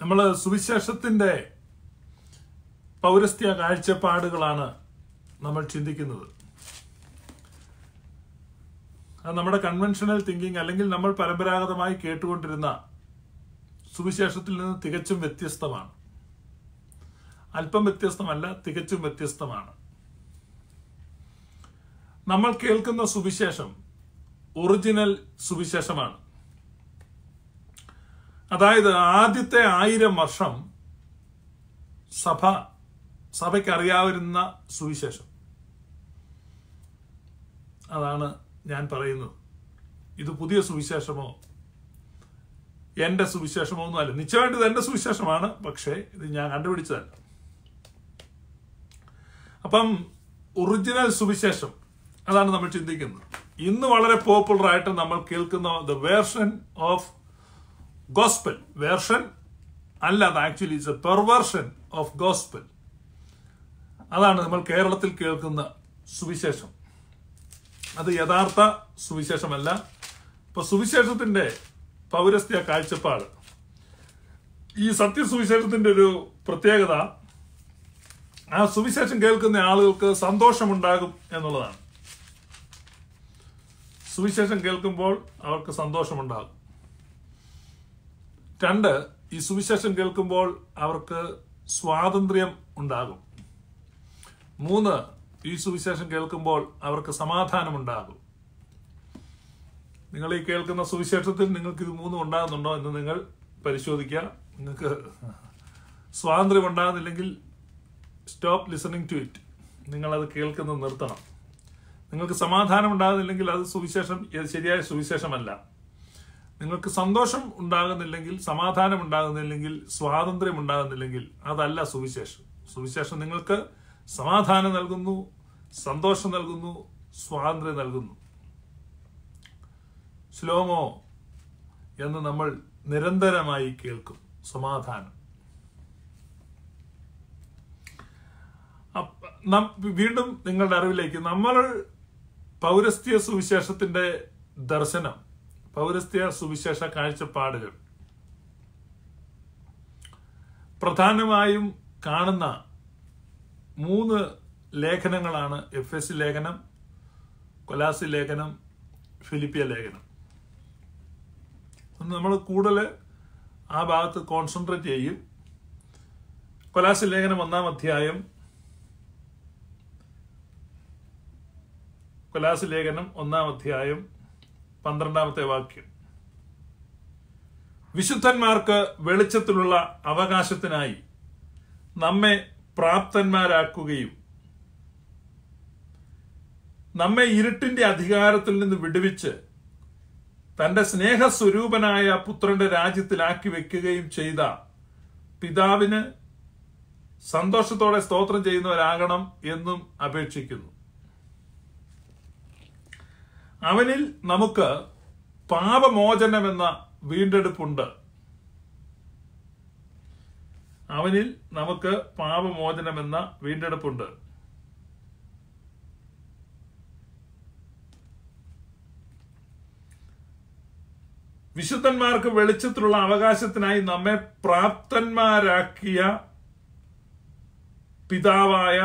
നമ്മൾ സുവിശേഷത്തിന്റെ പൗരസ്ത്യ കാഴ്ചപ്പാടുകളാണ് നമ്മൾ ചിന്തിക്കുന്നത് നമ്മുടെ കൺവെൻഷണൽ തിങ്കിങ് അല്ലെങ്കിൽ നമ്മൾ പരമ്പരാഗതമായി കേട്ടുകൊണ്ടിരുന്ന സുവിശേഷത്തിൽ നിന്ന് തികച്ചും വ്യത്യസ്തമാണ് അല്പം വ്യത്യസ്തമല്ല തികച്ചും വ്യത്യസ്തമാണ് നമ്മൾ കേൾക്കുന്ന സുവിശേഷം ഒറിജിനൽ സുവിശേഷമാണ് അതായത് ആദ്യത്തെ ആയിരം വർഷം സഭ സഭയ്ക്ക് അറിയാവുന്ന സുവിശേഷം അതാണ് ഞാൻ പറയുന്നത് ഇത് പുതിയ സുവിശേഷമോ എന്റെ സുവിശേഷമോ ഒന്നുമല്ല നിശ്ചയമായിട്ട് ഇത് എന്റെ സുവിശേഷമാണ് പക്ഷേ ഇത് ഞാൻ കണ്ടുപിടിച്ചതല്ല അപ്പം ഒറിജിനൽ സുവിശേഷം അതാണ് നമ്മൾ ചിന്തിക്കുന്നത് ഇന്ന് വളരെ പോപ്പുലറായിട്ട് നമ്മൾ കേൾക്കുന്ന the version of gospel version അല്ല അത് actually it's a perversion of gospel അതാണ് നമ്മൾ കേരളത്തിൽ കേൾക്കുന്ന സുവിശേഷം അത് യഥാർത്ഥ സുവിശേഷമല്ല ഇപ്പൊ സുവിശേഷത്തിന്റെ പൗരസ്ത്യ കാഴ്ചപ്പാട് ഈ സത്യസുവിശേഷത്തിന്റെ ഒരു പ്രത്യേകത ആ സുവിശേഷം കേൾക്കുന്ന ആളുകൾക്ക് സന്തോഷമുണ്ടാകും എന്നുള്ളതാണ് സുവിശേഷം കേൾക്കുമ്പോൾ അവർക്ക് സന്തോഷമുണ്ടാകും രണ്ട് ഈ സുവിശേഷം കേൾക്കുമ്പോൾ അവർക്ക് സ്വാതന്ത്ര്യം ഉണ്ടാകും മൂന്ന് ഈ സുവിശേഷം കേൾക്കുമ്പോൾ അവർക്ക് സമാധാനം ഉണ്ടാകും നിങ്ങൾ ഈ കേൾക്കുന്ന സുവിശേഷത്തിൽ നിങ്ങൾക്ക് ഇത് മൂന്നും ഉണ്ടാകുന്നുണ്ടോ എന്ന് നിങ്ങൾ പരിശോധിക്കുക നിങ്ങൾക്ക് സ്വാതന്ത്ര്യം ഉണ്ടാകുന്നില്ലെങ്കിൽ സ്റ്റോപ്പ് ലിസണിങ് ടു ഇറ്റ് നിങ്ങൾ അത് കേൾക്കുന്നത് നിർത്തണം നിങ്ങൾക്ക് സമാധാനം ഉണ്ടാകുന്നില്ലെങ്കിൽ അത് സുവിശേഷം ശരിയായ സുവിശേഷമല്ല നിങ്ങൾക്ക് സന്തോഷം ഉണ്ടാകുന്നില്ലെങ്കിൽ സമാധാനം ഉണ്ടാകുന്നില്ലെങ്കിൽ സ്വാതന്ത്ര്യം ഉണ്ടാകുന്നില്ലെങ്കിൽ അതല്ല സുവിശേഷം സുവിശേഷം നിങ്ങൾക്ക് സമാധാനം നൽകുന്നു സന്തോഷം നൽകുന്നു സ്വാതന്ത്ര്യം നൽകുന്നു ശ്ലോമോ എന്ന് നമ്മൾ നിരന്തരമായി കേൾക്കും സമാധാനം വീണ്ടും നിങ്ങളുടെ അറിവിലേക്ക് നമ്മൾ പൗരസ്ത്യ സുവിശേഷത്തിന്റെ ദർശനം പൗരസ്ത്യ സുവിശേഷ കാഴ്ചപ്പാടുകൾ പ്രധാനമായും കാണുന്ന മൂന്ന് ലേഖനങ്ങളാണ് എഫ് എസ് ലേഖനം കൊലാസി ലേഖനം ഫിലിപ്പിയ ലേഖനം നമ്മൾ കൂടുതൽ ആ ഭാഗത്ത് കോൺസെൻട്രേറ്റ് ചെയ്യും കൊലാസി ലേഖനം ഒന്നാം അധ്യായം കൊലാസി ലേഖനം ഒന്നാം അധ്യായം പന്ത്രണ്ടാമത്തെ വാക്യം വിശുദ്ധന്മാർക്ക് വെളിച്ചത്തിലുള്ള അവകാശത്തിനായി നമ്മെ പ്രാപ്തന്മാരാക്കുകയും നമ്മെ ഇരുട്ടിന്റെ അധികാരത്തിൽ നിന്ന് വിടുവിച്ച് തന്റെ സ്നേഹസ്വരൂപനായ പുത്രന്റെ രാജ്യത്തിലാക്കി വെക്കുകയും ചെയ്ത പിതാവിന് സന്തോഷത്തോടെ സ്തോത്രം ചെയ്യുന്നവരാകണം എന്നും അപേക്ഷിക്കുന്നു അവനിൽ നമുക്ക് പാപമോചനമെന്ന വീണ്ടെടുപ്പുണ്ട് അവനിൽ നമുക്ക് പാപമോചനമെന്ന വീണ്ടെടുപ്പുണ്ട് വിശുദ്ധന്മാർക്ക് വെളിച്ചത്തിലുള്ള അവകാശത്തിനായി നമ്മെ പ്രാപ്തന്മാരാക്കിയ പിതാവായ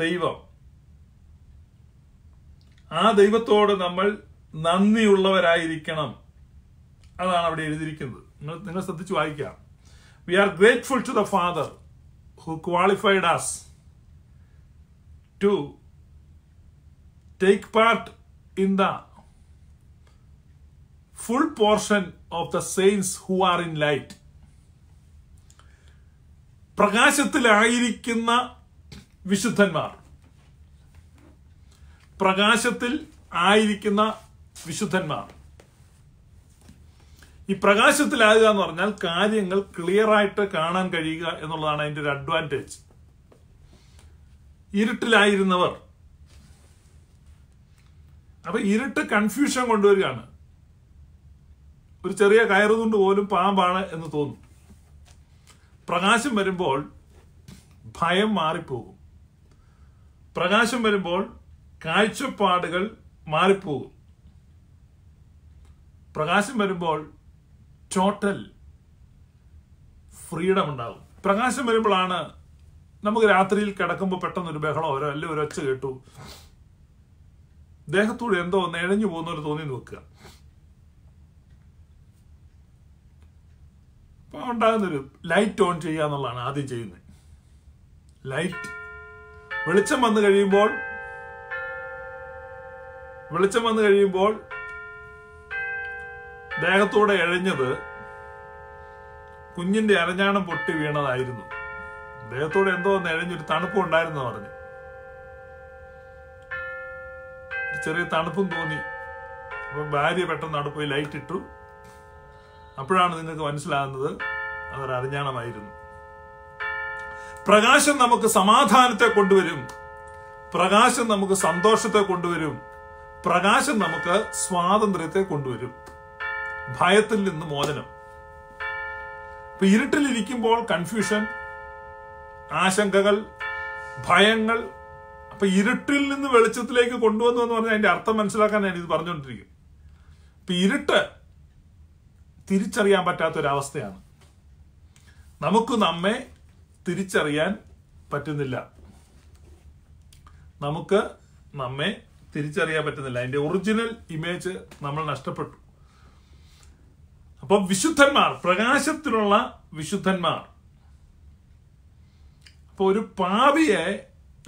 ദൈവം ആ ദൈവത്തോട് നമ്മൾ നന്ദിയുള്ളവരായിരിക്കണം അതാണ് അവിടെ എഴുതിയിരിക്കുന്നത് നിങ്ങൾ നിങ്ങൾ ശ്രദ്ധിച്ചു വായിക്കാം we are grateful to the Father who qualified us to take part in the full portion of the saints who are in light പ്രകാശത്തിലായിരിക്കുന്ന വിശുദ്ധന്മാർ പ്രകാശത്തിൽ ആയിരിക്കുന്ന വിശുദ്ധന്മാർ ഈ പ്രകാശത്തിലാകുക എന്ന് പറഞ്ഞാൽ കാര്യങ്ങൾ ക്ലിയർ ആയിട്ട് കാണാൻ കഴിയുക എന്നുള്ളതാണ് അതിൻ്റെ ഒരു അഡ്വാൻറ്റേജ് ഇരുട്ടിലായിരുന്നവർ അപ്പൊ ഇരുട്ട് കൺഫ്യൂഷൻ കൊണ്ടുവരികയാണ് ഒരു ചെറിയ കയറുകൊണ്ട് പോലും പാമ്പാണ് എന്ന് തോന്നും പ്രകാശം വരുമ്പോൾ ഭയം മാറിപ്പോകും പ്രകാശം വരുമ്പോൾ കാഴ്ചപ്പാടുകൾ മാറിപ്പോകും പ്രകാശം വരുമ്പോൾ ടോട്ടൽ ഫ്രീഡം ഉണ്ടാകും പ്രകാശം വരുമ്പോഴാണ് നമുക്ക് രാത്രിയിൽ കിടക്കുമ്പോൾ പെട്ടെന്ന് ഒരു ബഹളം ഓരോ അല്ലെങ്കിൽ ഒരു ഒച്ച കേട്ടു ദേഹത്തോട് എന്തോ നിഴഞ്ഞു പോകുന്ന ഒരു തോന്നി നോക്കുക അപ്പൊ ഉണ്ടാകുന്നൊരു ലൈറ്റ് ഓൺ ചെയ്യുക എന്നുള്ളതാണ് ആദ്യം ചെയ്യുന്നത് ലൈറ്റ് വെളിച്ചം വന്നു കഴിയുമ്പോൾ വെളിച്ചം വന്നു കഴിയുമ്പോൾ ദേഹത്തൂടെ എഴഞ്ഞത് കുഞ്ഞിന്റെ അരഞ്ഞാണം പൊട്ടി വീണതായിരുന്നു ദേഹത്തോടെ എന്തോ ഒന്ന് എഴഞ്ഞൊരു തണുപ്പ് ഉണ്ടായിരുന്നു പറഞ്ഞു ചെറിയ തണുപ്പും തോന്നി അപ്പൊ ഭാര്യ പെട്ടെന്ന് അവിടെ ലൈറ്റ് ഇട്ടു അപ്പോഴാണ് നിങ്ങൾക്ക് മനസ്സിലാകുന്നത് അതൊരു അരഞ്ഞാണമായിരുന്നു പ്രകാശം നമുക്ക് സമാധാനത്തെ കൊണ്ടുവരും പ്രകാശം നമുക്ക് സന്തോഷത്തെ കൊണ്ടുവരും പ്രകാശം നമുക്ക് സ്വാതന്ത്ര്യത്തെ കൊണ്ടുവരും ഭയത്തിൽ നിന്ന് മോചനം ഇപ്പൊ ഇരുട്ടിലിരിക്കുമ്പോൾ കൺഫ്യൂഷൻ ആശങ്കകൾ ഭയങ്ങൾ അപ്പൊ ഇരുട്ടിൽ നിന്ന് വെളിച്ചത്തിലേക്ക് കൊണ്ടുവന്നു എന്ന് പറഞ്ഞാൽ അതിന്റെ അർത്ഥം മനസ്സിലാക്കാൻ ഞാൻ ഇത് പറഞ്ഞുകൊണ്ടിരിക്കും ഇപ്പൊ ഇരുട്ട് തിരിച്ചറിയാൻ പറ്റാത്തൊരവസ്ഥയാണ് നമുക്ക് നമ്മെ തിരിച്ചറിയാൻ പറ്റുന്നില്ല നമുക്ക് നമ്മെ തിരിച്ചറിയാൻ പറ്റുന്നില്ല അതിന്റെ ഒറിജിനൽ ഇമേജ് നമ്മൾ നഷ്ടപ്പെട്ടു അപ്പോൾ വിശുദ്ധന്മാർ പ്രകാശത്തിലുള്ള വിശുദ്ധന്മാർ അപ്പോൾ ഒരു പാവിയെ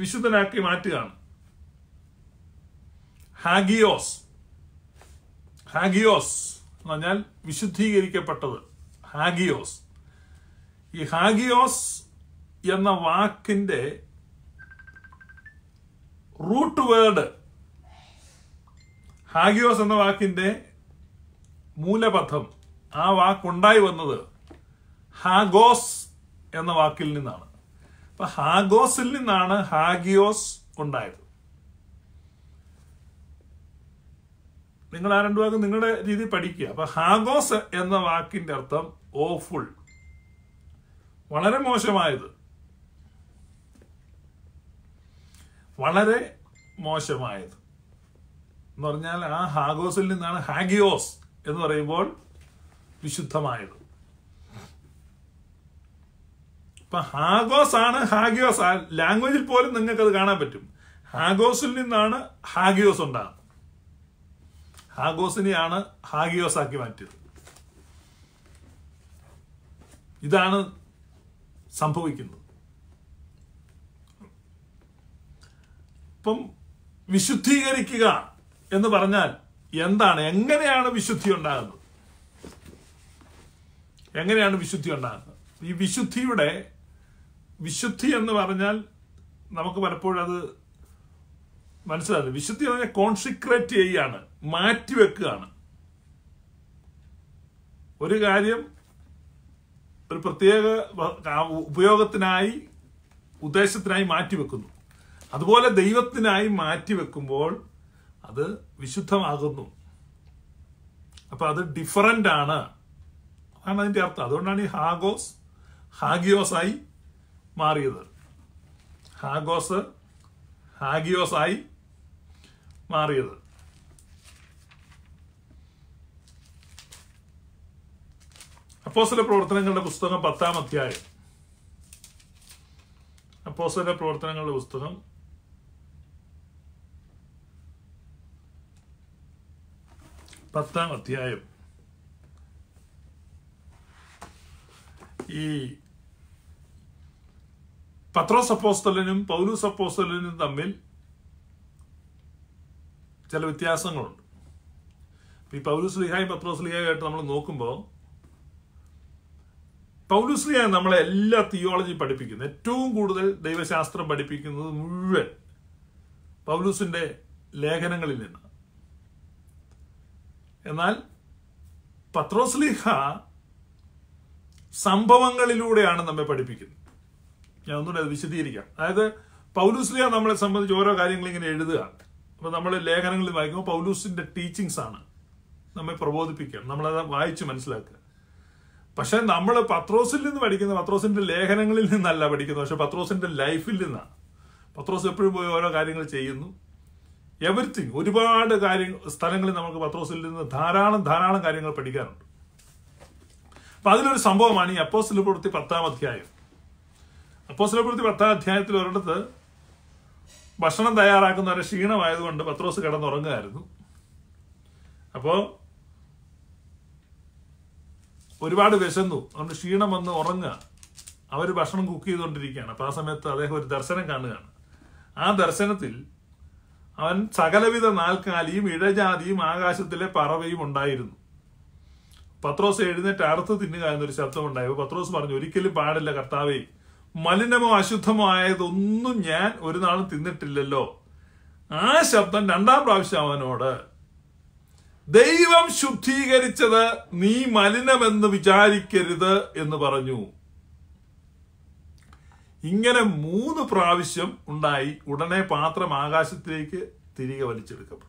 വിശുദ്ധനാക്കി മാറ്റുകയാണ് ഹാഗിയോസ് ഹാഗിയോസ് എന്ന് പറഞ്ഞാൽ വിശുദ്ധീകരിക്കപ്പെട്ടത് ഹാഗിയോസ് ഈ ഹാഗിയോസ് എന്ന വാക്കിന്റെ റൂട്ട് വേർഡ് ഹാഗിയോസ് എന്ന വാക്കിന്റെ മൂലപഥം ആ വാക്കുണ്ടായി വന്നത് ഹാഗോസ് എന്ന വാക്കിൽ നിന്നാണ് അപ്പൊ ഹാഗോസിൽ നിന്നാണ് ഹാഗിയോസ് ഉണ്ടായത് നിങ്ങൾ ആ രണ്ട് വാക്ക് നിങ്ങളുടെ രീതി പഠിക്കുക അപ്പൊ ഹാഗോസ് എന്ന വാക്കിന്റെ അർത്ഥം ഓഫുൾ വളരെ മോശമായത് വളരെ മോശമായത് എന്ന് പറഞ്ഞാൽ ആ ഹാഗോസിൽ നിന്നാണ് ഹാഗിയോസ് എന്ന് പറയുമ്പോൾ വിശുദ്ധമായത് ഇപ്പൊ ഹാഗോസ് ആണ് ഹാഗിയോസ് ആ ലാംഗ്വേജിൽ പോലും നിങ്ങൾക്ക് അത് കാണാൻ പറ്റും ഹാഗോസിൽ നിന്നാണ് ഹാഗിയോസ് ഉണ്ടാകുന്നത് ഹാഗോസിനെയാണ് ഹാഗിയോസ് ആക്കി മാറ്റിയത് ഇതാണ് സംഭവിക്കുന്നത് ഇപ്പം വിശുദ്ധീകരിക്കുക എന്ന് പറഞ്ഞാൽ എന്താണ് എങ്ങനെയാണ് വിശുദ്ധി ഉണ്ടാകുന്നത് എങ്ങനെയാണ് വിശുദ്ധി ഉണ്ടാകുന്നത് ഈ വിശുദ്ധിയുടെ വിശുദ്ധി എന്ന് പറഞ്ഞാൽ നമുക്ക് പലപ്പോഴും അത് മനസ്സിലാവില്ല വിശുദ്ധി എന്ന് പറഞ്ഞാൽ കോൺസിക്രേറ്റ് ചെയ്യാണ് മാറ്റിവെക്കുകയാണ് ഒരു കാര്യം ഒരു പ്രത്യേക ഉപയോഗത്തിനായി ഉദ്ദേശത്തിനായി മാറ്റിവെക്കുന്നു അതുപോലെ ദൈവത്തിനായി മാറ്റിവെക്കുമ്പോൾ അത് വിശുദ്ധമാകുന്നു അപ്പൊ അത് ഡിഫറൻ്റ് ആണ് അതാണ് അതിന്റെ അർത്ഥം അതുകൊണ്ടാണ് ഈ ഹാഗോസ് ഹാഗിയോസ് ആയി മാറിയത് ഹാഗോസ് ഹാഗിയോസ് ആയി മാറിയത് അപ്പോസ്തല പ്രവർത്തനങ്ങളുടെ പുസ്തകം പത്താം അധ്യായം അപ്പോസ്തല പ്രവർത്തനങ്ങളുടെ പുസ്തകം പത്താം അധ്യായം ഈ പത്രോസ് അപ്പോസ്തലനും തമ്മിൽ ചില വ്യത്യാസങ്ങളുണ്ട് ഈ പൗലൂസ് ലിഹായും പത്രോസ് ലിഹായുമായിട്ട് നമ്മൾ നോക്കുമ്പോൾ പൗലൂസ് ലിഹായ നമ്മളെ എല്ലാ തിയോളജി പഠിപ്പിക്കുന്നു ഏറ്റവും കൂടുതൽ ദൈവശാസ്ത്രം പഠിപ്പിക്കുന്നത് മുഴുവൻ പൗലൂസിന്റെ ലേഖനങ്ങളിൽ നിന്നാണ് എന്നാൽ പത്രോസ്ലിഹ സംഭവങ്ങളിലൂടെയാണ് നമ്മെ പഠിപ്പിക്കുന്നത് ഞാൻ ഒന്നുകൂടെ അത് വിശദീകരിക്കാം അതായത് പൗലൂസ്ലിഹ നമ്മളെ സംബന്ധിച്ച് ഓരോ കാര്യങ്ങൾ ഇങ്ങനെ എഴുതുക അപ്പൊ നമ്മൾ ലേഖനങ്ങളിൽ വായിക്കുമ്പോൾ പൗലൂസിന്റെ ടീച്ചിങ്സ് ആണ് നമ്മെ പ്രബോധിപ്പിക്കുക നമ്മളത് വായിച്ച് മനസ്സിലാക്കുക പക്ഷെ നമ്മൾ പത്രോസിൽ നിന്ന് പഠിക്കുന്ന പത്രോസിന്റെ ലേഖനങ്ങളിൽ നിന്നല്ല പഠിക്കുന്നത് പക്ഷെ പത്രോസിന്റെ ലൈഫിൽ നിന്നാണ് പത്രോസ് എപ്പോഴും പോയി ഓരോ കാര്യങ്ങൾ ചെയ്യുന്നു എവറിത്തിങ് ഒരുപാട് കാര്യങ്ങൾ സ്ഥലങ്ങളിൽ നമുക്ക് പത്രോസിൽ നിന്ന് ധാരാളം ധാരാളം കാര്യങ്ങൾ പഠിക്കാറുണ്ട് അപ്പൊ അതിലൊരു സംഭവമാണ് ഈ അപ്പോസ്റ്റൽ പ്രവൃത്തി പത്താം അധ്യായം അപ്പോസ്റ്റൽ പ്രവൃത്തി പത്താം അധ്യായത്തിൽ ഒരിടത്ത് ഭക്ഷണം തയ്യാറാക്കുന്നവരെ ക്ഷീണമായതുകൊണ്ട് പത്രോസ് കിടന്നുറങ്ങുമായിരുന്നു അപ്പോൾ ഒരുപാട് വിശന്നു അതുകൊണ്ട് ക്ഷീണം വന്ന് ഉറങ്ങുക അവർ ഭക്ഷണം കുക്ക് ചെയ്തുകൊണ്ടിരിക്കുകയാണ് അപ്പോൾ ആ സമയത്ത് അദ്ദേഹം ഒരു ദർശനം കാണുകയാണ് ആ ദർശനത്തിൽ അവൻ സകലവിധ നാൽക്കാലിയും ഇഴജാതിയും ആകാശത്തിലെ പറവയും ഉണ്ടായിരുന്നു പത്രോസ് എഴുന്നേറ്റ് അറുത്ത് തിന്നുക എന്നൊരു ശബ്ദമുണ്ടായി പത്രോസ് പറഞ്ഞു ഒരിക്കലും പാടില്ല കർത്താവേ മലിനമോ അശുദ്ധമോ ആയതൊന്നും ഞാൻ ഒരു നാളും തിന്നിട്ടില്ലല്ലോ ആ ശബ്ദം രണ്ടാം പ്രാവശ്യം അവനോട് ദൈവം ശുദ്ധീകരിച്ചത് നീ മലിനമെന്ന് വിചാരിക്കരുത് എന്ന് പറഞ്ഞു ഇങ്ങനെ മൂന്ന് പ്രാവശ്യം ഉണ്ടായി ഉടനെ പാത്രം ആകാശത്തിലേക്ക് തിരികെ വലിച്ചെടുക്കപ്പെട്ടു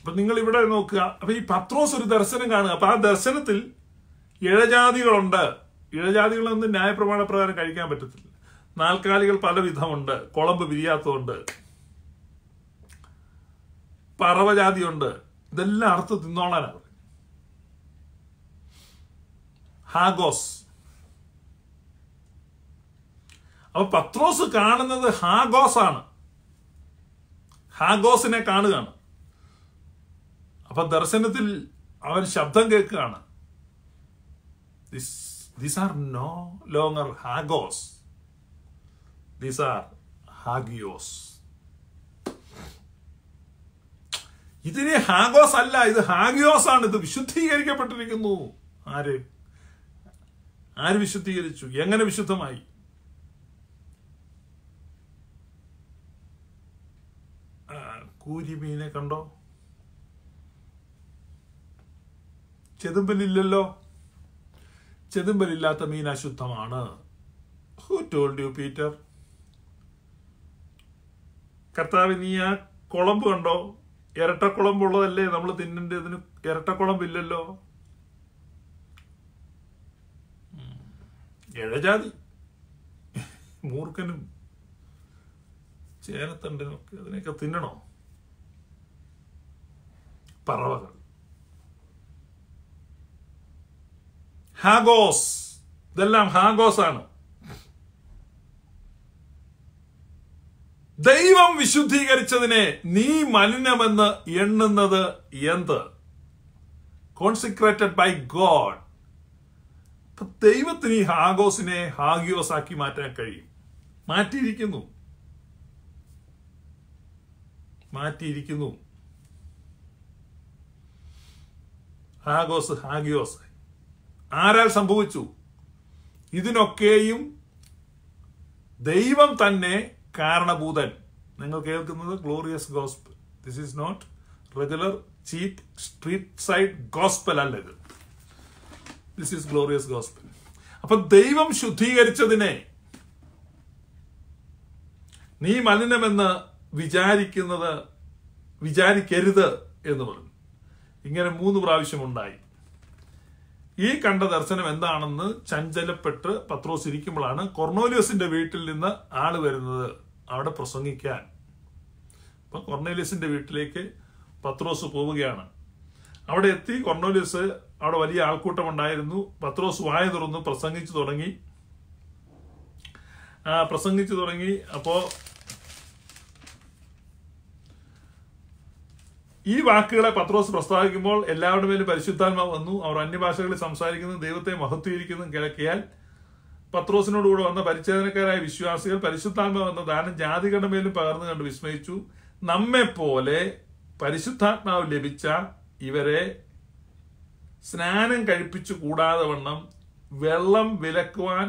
അപ്പൊ നിങ്ങൾ ഇവിടെ നോക്കുക അപ്പൊ ഈ പത്രോസ് ഒരു ദർശനം കാണുക അപ്പൊ ആ ദർശനത്തിൽ ഇഴജാതികളുണ്ട് ഇഴജാതികളൊന്നും ന്യായപ്രമാണ പ്രകാരം കഴിക്കാൻ പറ്റത്തില്ല നാൽക്കാലികൾ പലവിധമുണ്ട് കുളമ്പ് പിരിയാത്തതുണ്ട് പറവജാതിയുണ്ട് ഇതെല്ലാം അർത്ഥം തിന്നോളാനാണ് ഹാഗോസ് അപ്പൊ പത്രോസ് കാണുന്നത് ഹാഗോസ് ആണ് ഹാഗോസിനെ കാണുകയാണ് അപ്പൊ ദർശനത്തിൽ അവൻ ശബ്ദം കേൾക്കുകയാണ് ദിസ് ആർ നോ ലോങ്ങർ ഹാഗോസ് ദിസ് ആർ ഹാഗിയോസ് ഇതിന് ഹാഗോസ് അല്ല ഇത് ഹാഗിയോസ് ആണ് ഇത് വിശുദ്ധീകരിക്കപ്പെട്ടിരിക്കുന്നു ആര് ആര് വിശുദ്ധീകരിച്ചു എങ്ങനെ വിശുദ്ധമായി കൂരിമീനെ കണ്ടോ ചെതുമ്പലില്ലല്ലോ ചെതുമ്പലില്ലാത്ത മീൻ അശുദ്ധമാണ് ഹു ടോൾഡ് യു പീറ്റർ കർത്താവ് നീ ആ കുളമ്പ് കണ്ടോ ഇരട്ടക്കുളമ്പുള്ളതല്ലേ നമ്മൾ തിന്നേണ്ടതിന് ഇരട്ടക്കുളമ്പില്ലല്ലോ ഇഴജാതി മൂർഖനും ചേനത്തണ്ടനും ഒക്കെ അതിനെയൊക്കെ തിന്നണോ പറവകൾ ഹാഗോസ് ഇതെല്ലാം ഹാഗോസ് ആണ് ദൈവം വിശുദ്ധീകരിച്ചതിനെ നീ മലിനമെന്ന് എണ്ണുന്നത് എന്ത് കോൺസിക്രേറ്റഡ് ബൈ ഗോഡ് ദൈവത്തിന് ഈ ഹാഗോസിനെ ഹാഗിയോസ് ആക്കി മാറ്റാൻ കഴിയും മാറ്റിയിരിക്കുന്നു മാറ്റിയിരിക്കുന്നു ഹാഗോസ് ഹാഗിയോസ് ആരാൽ സംഭവിച്ചു ഇതിനൊക്കെയും ദൈവം തന്നെ കാരണഭൂതൻ നിങ്ങൾ കേൾക്കുന്നത് glorious gospel this is not regular cheap street side gospel അല്ല ഇത് ദിസ് ഈസ് ഗ്ലോറിയസ് ഗോസ്പൽ അപ്പൊ ദൈവം ശുദ്ധീകരിച്ചതിനെ നീ മലിനമെന്ന് വിചാരിക്കുന്നത് വിചാരിക്കരുത് എന്ന് പറഞ്ഞു ഇങ്ങനെ മൂന്ന് പ്രാവശ്യം ഉണ്ടായി ഈ കണ്ട ദർശനം എന്താണെന്ന് ചഞ്ചലപ്പെട്ട് പത്രോസ് ഇരിക്കുമ്പോഴാണ് കൊർണോലിയസിന്റെ വീട്ടിൽ നിന്ന് ആൾ വരുന്നത് അവിടെ പ്രസംഗിക്കാൻ അപ്പൊ കൊർണോലിയസിന്റെ വീട്ടിലേക്ക് പത്രോസ് പോവുകയാണ് അവിടെ എത്തി കൊർണോലിയസ് അവിടെ വലിയ ആൾക്കൂട്ടമുണ്ടായിരുന്നു പത്രോസ് വായ തുറന്നു പ്രസംഗിച്ചു തുടങ്ങി ആ പ്രസംഗിച്ചു തുടങ്ങി അപ്പോൾ ഈ വാക്കുകളെ പത്രോസ് പ്രസ്താവിക്കുമ്പോൾ എല്ലാവരുടെ മേലും പരിശുദ്ധാത്മാവ് വന്നു അവർ അന്യഭാഷകളിൽ സംസാരിക്കുന്നതും ദൈവത്തെ മഹത്വീകരിക്കുന്നതും കിഴക്കിയാൽ പത്രോസിനോടുകൂടെ വന്ന പരിച്ഛേദനക്കാരായ വിശ്വാസികൾ പരിശുദ്ധാത്മാവ് എന്ന ദാനം ജാതികളുടെ മേലും പകർന്നു കണ്ട് വിസ്മയിച്ചു നമ്മെപ്പോലെ പരിശുദ്ധാത്മാവ് ലഭിച്ച ഇവരെ സ്നാനം കഴിപ്പിച്ചു കൂടാതെ വണ്ണം വെള്ളം വിലക്കുവാൻ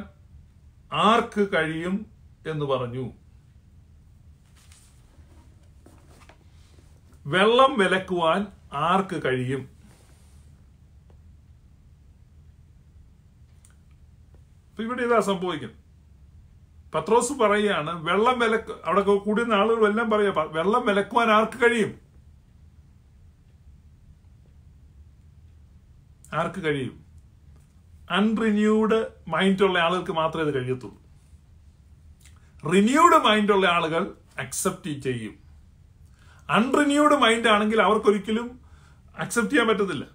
ആർക്ക് കഴിയും എന്ന് പറഞ്ഞു വെള്ളം വിലക്കുവാൻ ആർക്ക് കഴിയും ഇവിടെ ഇതാ സംഭവിക്കുന്നത് പത്രോസ് പറയുകയാണ് വെള്ളം വിലക്ക് അവിടെ കൂടുന്ന ആളുകൾ എല്ലാം പറയുക വെള്ളം വിലക്കുവാൻ ആർക്ക് കഴിയും ആർക്ക് കഴിയും അൺറിന്യൂഡ് മൈൻഡുള്ള ആളുകൾക്ക് മാത്രമേ ഇത് കഴിയത്തുള്ളൂ റിന്യൂഡ് മൈൻഡുള്ള ആളുകൾ അക്സെപ്റ്റ് ചെയ്യും അൺറിന്യൂഡ് മൈൻഡ് ആണെങ്കിൽ അവർക്കൊരിക്കലും അക്സെപ്റ്റ് ചെയ്യാൻ പറ്റത്തില്ല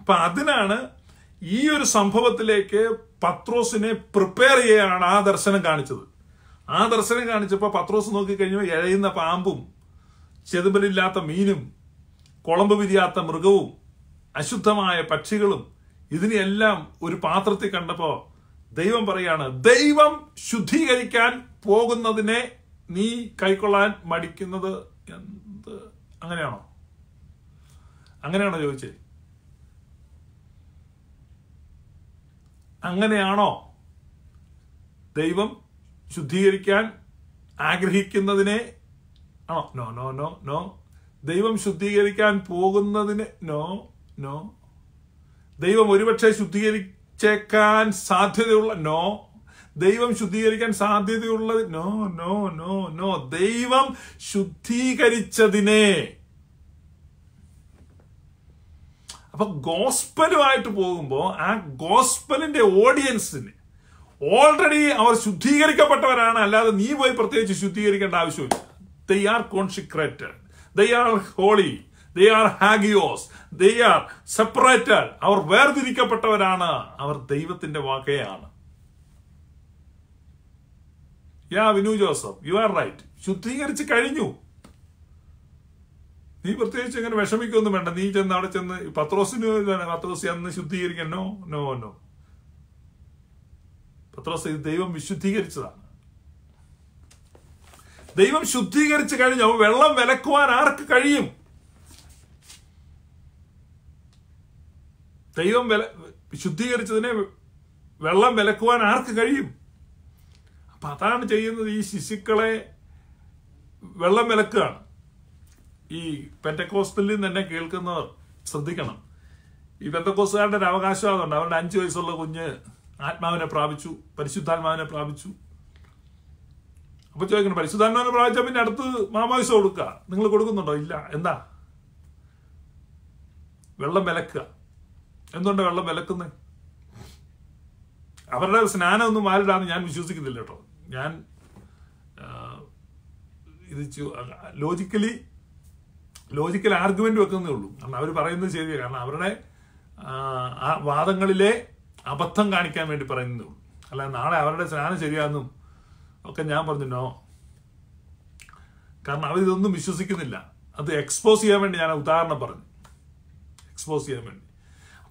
അപ്പൊ അതിനാണ് ഈ ഒരു സംഭവത്തിലേക്ക് പത്രോസിനെ പ്രിപ്പയർ ചെയ്യാനാണ് ആ ദർശനം കാണിച്ചത് ആ ദർശനം കാണിച്ചപ്പോൾ പത്രോസ് നോക്കിക്കഴിഞ്ഞപ്പോൾ ഇഴയുന്ന പാമ്പും ചെതുമ്പലില്ലാത്ത മീനും കുളമ്പ് വിരിയാത്ത മൃഗവും അശുദ്ധമായ പക്ഷികളും ഇതിനെയെല്ലാം ഒരു പാത്രത്തിൽ കണ്ടപ്പോ ദൈവം പറയാണ് ദൈവം ശുദ്ധീകരിക്കാൻ പോകുന്നതിനെ നീ കൈക്കൊള്ളാൻ മടിക്കുന്നത് എന്ത് അങ്ങനെയാണോ അങ്ങനെയാണോ ചോദിച്ചേ അങ്ങനെയാണോ ദൈവം ശുദ്ധീകരിക്കാൻ ആഗ്രഹിക്കുന്നതിനെ ആണോ നോ നോ നോ നോ ദൈവം ശുദ്ധീകരിക്കാൻ പോകുന്നതിന് നോ നോ ദൈവം ഒരുപക്ഷെ ശുദ്ധീകരിച്ചേക്കാൻ സാധ്യതയുള്ള നോ ദൈവം ശുദ്ധീകരിക്കാൻ സാധ്യതയുള്ളത് നോ നോ നോ നോ ദൈവം ശുദ്ധീകരിച്ചതിനെ അപ്പൊ ഗോസ്പലുമായിട്ട് പോകുമ്പോൾ ആ ഗോസ്പലിന്റെ ഓഡിയൻസിന് ഓൾറെഡി അവർ ശുദ്ധീകരിക്കപ്പെട്ടവരാണ് അല്ലാതെ നീ പോയി പ്രത്യേകിച്ച് ശുദ്ധീകരിക്കേണ്ട ആവശ്യമില്ല they are consecrated they are holy they are ഹാഗിയോസ് ദേ ആർ സെപ്പറേറ്റഡ് അവർ വേർതിരിക്കപ്പെട്ടവരാണ് അവർ ദൈവത്തിന്റെ വാക്കയാണ് yeah Vinu Joseph you are right ശുദ്ധീകരിച്ച് കഴിഞ്ഞു നീ പ്രത്യേകിച്ച് ഇങ്ങനെ വിഷമിക്കൊന്നും വേണ്ട നീ ചെന്ന് അവിടെ ചെന്ന് പത്രോസിന് പത്രോസ് അന്ന് ശുദ്ധീകരിക്കണോ നോ നോ പത്രോസ് ദൈവം വിശുദ്ധീകരിച്ചതാണ് ദൈവം ശുദ്ധീകരിച്ച് കഴിഞ്ഞു വെള്ളം വിലക്കുവാൻ ആർക്ക് കഴിയും ദൈവം വില ശുദ്ധീകരിച്ചതിനെ വെള്ളം വിലക്കുവാൻ ആർക്ക് കഴിയും അപ്പം അതാണ് ചെയ്യുന്നത് ഈ ശിശുക്കളെ വെള്ളം വിലക്കുകയാണ് ഈ പെറ്റക്കോസ്റ്റിൽ നിന്ന് തന്നെ കേൾക്കുന്നവർ ശ്രദ്ധിക്കണം ഈ പെന്തക്കോസുകാരുടെ ഒരു അവകാശം അതുകൊണ്ട് അവരുടെ അഞ്ചു വയസ്സുള്ള കുഞ്ഞ് ആത്മാവിനെ പ്രാപിച്ചു പരിശുദ്ധാത്മാവിനെ പ്രാപിച്ചു അപ്പൊ ചോദിക്കണം പരിശുദ്ധാത്മാവിനെ പ്രാപിച്ചാൽ പിന്നെ അടുത്ത് മാമാവിശം കൊടുക്കുക നിങ്ങൾ കൊടുക്കുന്നുണ്ടോ ഇല്ല എന്താ വെള്ളം വിലക്കുക എന്തുകൊണ്ട് വെള്ളം വിലക്കുന്നേ അവരുടെ സ്നാനമൊന്നും മാറിടാന്ന് ഞാൻ വിശ്വസിക്കുന്നില്ല കേട്ടോ ഞാൻ ഇത് ലോജിക്കലി ലോജിക്കൽ ആർഗ്യുമെന്റ് വെക്കുന്നേ ഉള്ളൂ കാരണം അവർ പറയുന്നത് ശരിയാണ് കാരണം അവരുടെ ആ വാദങ്ങളിലെ അബദ്ധം കാണിക്കാൻ വേണ്ടി പറയുന്നേ ഉള്ളൂ അല്ല നാളെ അവരുടെ സ്നാനം ശരിയാണെന്നും ഒക്കെ ഞാൻ പറഞ്ഞിട്ടോ കാരണം അവരിതൊന്നും വിശ്വസിക്കുന്നില്ല അത് എക്സ്പോസ് ചെയ്യാൻ വേണ്ടി ഞാൻ ഉദാഹരണം പറഞ്ഞു എക്സ്പോസ് ചെയ്യാൻ വേണ്ടി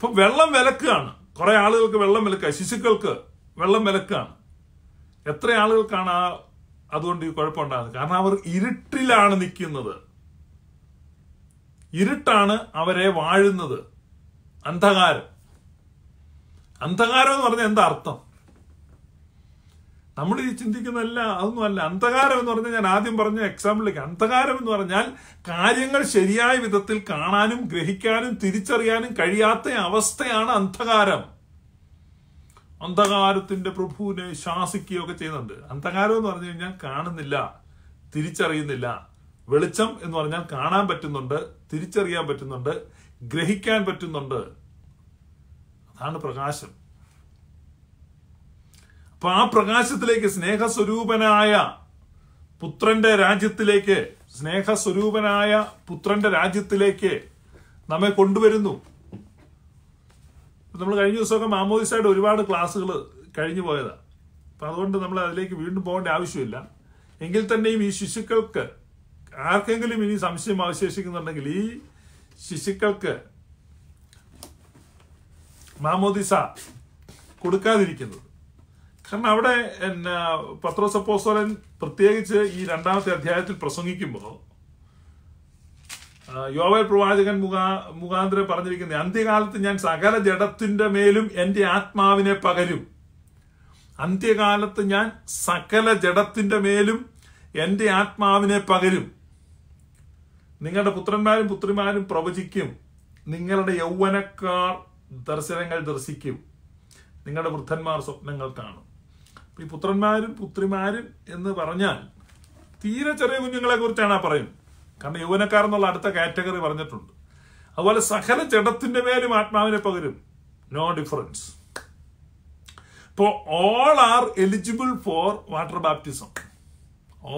ഇപ്പൊ വെള്ളം വിലക്കുകയാണ് കുറെ ആളുകൾക്ക് വെള്ളം വിലക്കുക ശിശുക്കൾക്ക് വെള്ളം വിലക്കുകയാണ് എത്ര ആളുകൾക്കാണ് ആ അതുകൊണ്ട് ഈ കുഴപ്പമുണ്ടാകുന്നത് കാരണം അവർ ഇരുട്ടിലാണ് നിൽക്കുന്നത് ഇരുട്ടാണ് അവരെ വാഴുന്നത് അന്ധകാരം അന്ധകാരം എന്ന് പറഞ്ഞാൽ എന്താ അർത്ഥം നമ്മൾ ഈ ചിന്തിക്കുന്നതല്ല അതൊന്നുമല്ല അന്ധകാരം എന്ന് പറഞ്ഞാൽ ഞാൻ ആദ്യം പറഞ്ഞ എക്സാമ്പിളിലേക്ക് അന്ധകാരം എന്ന് പറഞ്ഞാൽ കാര്യങ്ങൾ ശരിയായ വിധത്തിൽ കാണാനും ഗ്രഹിക്കാനും തിരിച്ചറിയാനും കഴിയാത്ത അവസ്ഥയാണ് അന്ധകാരം അന്ധകാരത്തിന്റെ പ്രഭുവിനെ ശാസിക്കുകയൊക്കെ ചെയ്യുന്നുണ്ട് അന്ധകാരം എന്ന് പറഞ്ഞു കഴിഞ്ഞാൽ കാണുന്നില്ല തിരിച്ചറിയുന്നില്ല വെളിച്ചം എന്ന് പറഞ്ഞാൽ കാണാൻ പറ്റുന്നുണ്ട് തിരിച്ചറിയാൻ പറ്റുന്നുണ്ട് ഗ്രഹിക്കാൻ പറ്റുന്നുണ്ട് അതാണ് പ്രകാശം അപ്പൊ ആ പ്രകാശത്തിലേക്ക് സ്നേഹസ്വരൂപനായ പുത്രന്റെ രാജ്യത്തിലേക്ക് സ്നേഹസ്വരൂപനായ പുത്രന്റെ രാജ്യത്തിലേക്ക് നമ്മെ കൊണ്ടുവരുന്നു നമ്മൾ കഴിഞ്ഞ ദിവസമൊക്കെ മാമോദിസായിട്ട് ഒരുപാട് ക്ലാസ്സുകൾ കഴിഞ്ഞു പോയതാ അപ്പൊ അതുകൊണ്ട് നമ്മൾ അതിലേക്ക് വീണ്ടും പോകേണ്ട ആവശ്യമില്ല എങ്കിൽ തന്നെയും ഈ ശിശുക്കൾക്ക് ആർക്കെങ്കിലും ഇനി സംശയം അവശേഷിക്കുന്നുണ്ടെങ്കിൽ ഈ ശിശുക്കൾക്ക് മാമോദിസ കൊടുക്കാതിരിക്കുന്നത് കാരണം അവിടെ എന്നാ പത്രോസപ്പോസ്വലൻ പ്രത്യേകിച്ച് ഈ രണ്ടാമത്തെ അധ്യായത്തിൽ പ്രസംഗിക്കുമ്പോൾ യോവൽ പ്രവാചകൻ മുഖാ മുഖാന്തരം പറഞ്ഞിരിക്കുന്ന അന്ത്യകാലത്ത് ഞാൻ സകല ജഡത്തിന്റെ മേലും എൻ്റെ ആത്മാവിനെ പകരും അന്ത്യകാലത്ത് ഞാൻ സകല ജഡത്തിന്റെ മേലും എൻ്റെ ആത്മാവിനെ പകരും നിങ്ങളുടെ പുത്രന്മാരും പുത്രിമാരും പ്രവചിക്കും നിങ്ങളുടെ യൗവനക്കാർ ദർശനങ്ങൾ ദർശിക്കും നിങ്ങളുടെ വൃദ്ധന്മാർ സ്വപ്നങ്ങൾ കാണും ഈ പുത്രന്മാരും പുത്രിമാരും എന്ന് പറഞ്ഞാൽ തീരെ ചെറിയ കുഞ്ഞുങ്ങളെ കുറിച്ചാണ് ആ പറയും കാരണം യൗവനക്കാർ എന്നുള്ള അടുത്ത കാറ്റഗറി പറഞ്ഞിട്ടുണ്ട് അതുപോലെ സകല ജഡത്തിന്റെ മേലും ആത്മാവിനെ പകരും നോ ഡിഫറൻസ് ഇപ്പോ all are eligible for water baptism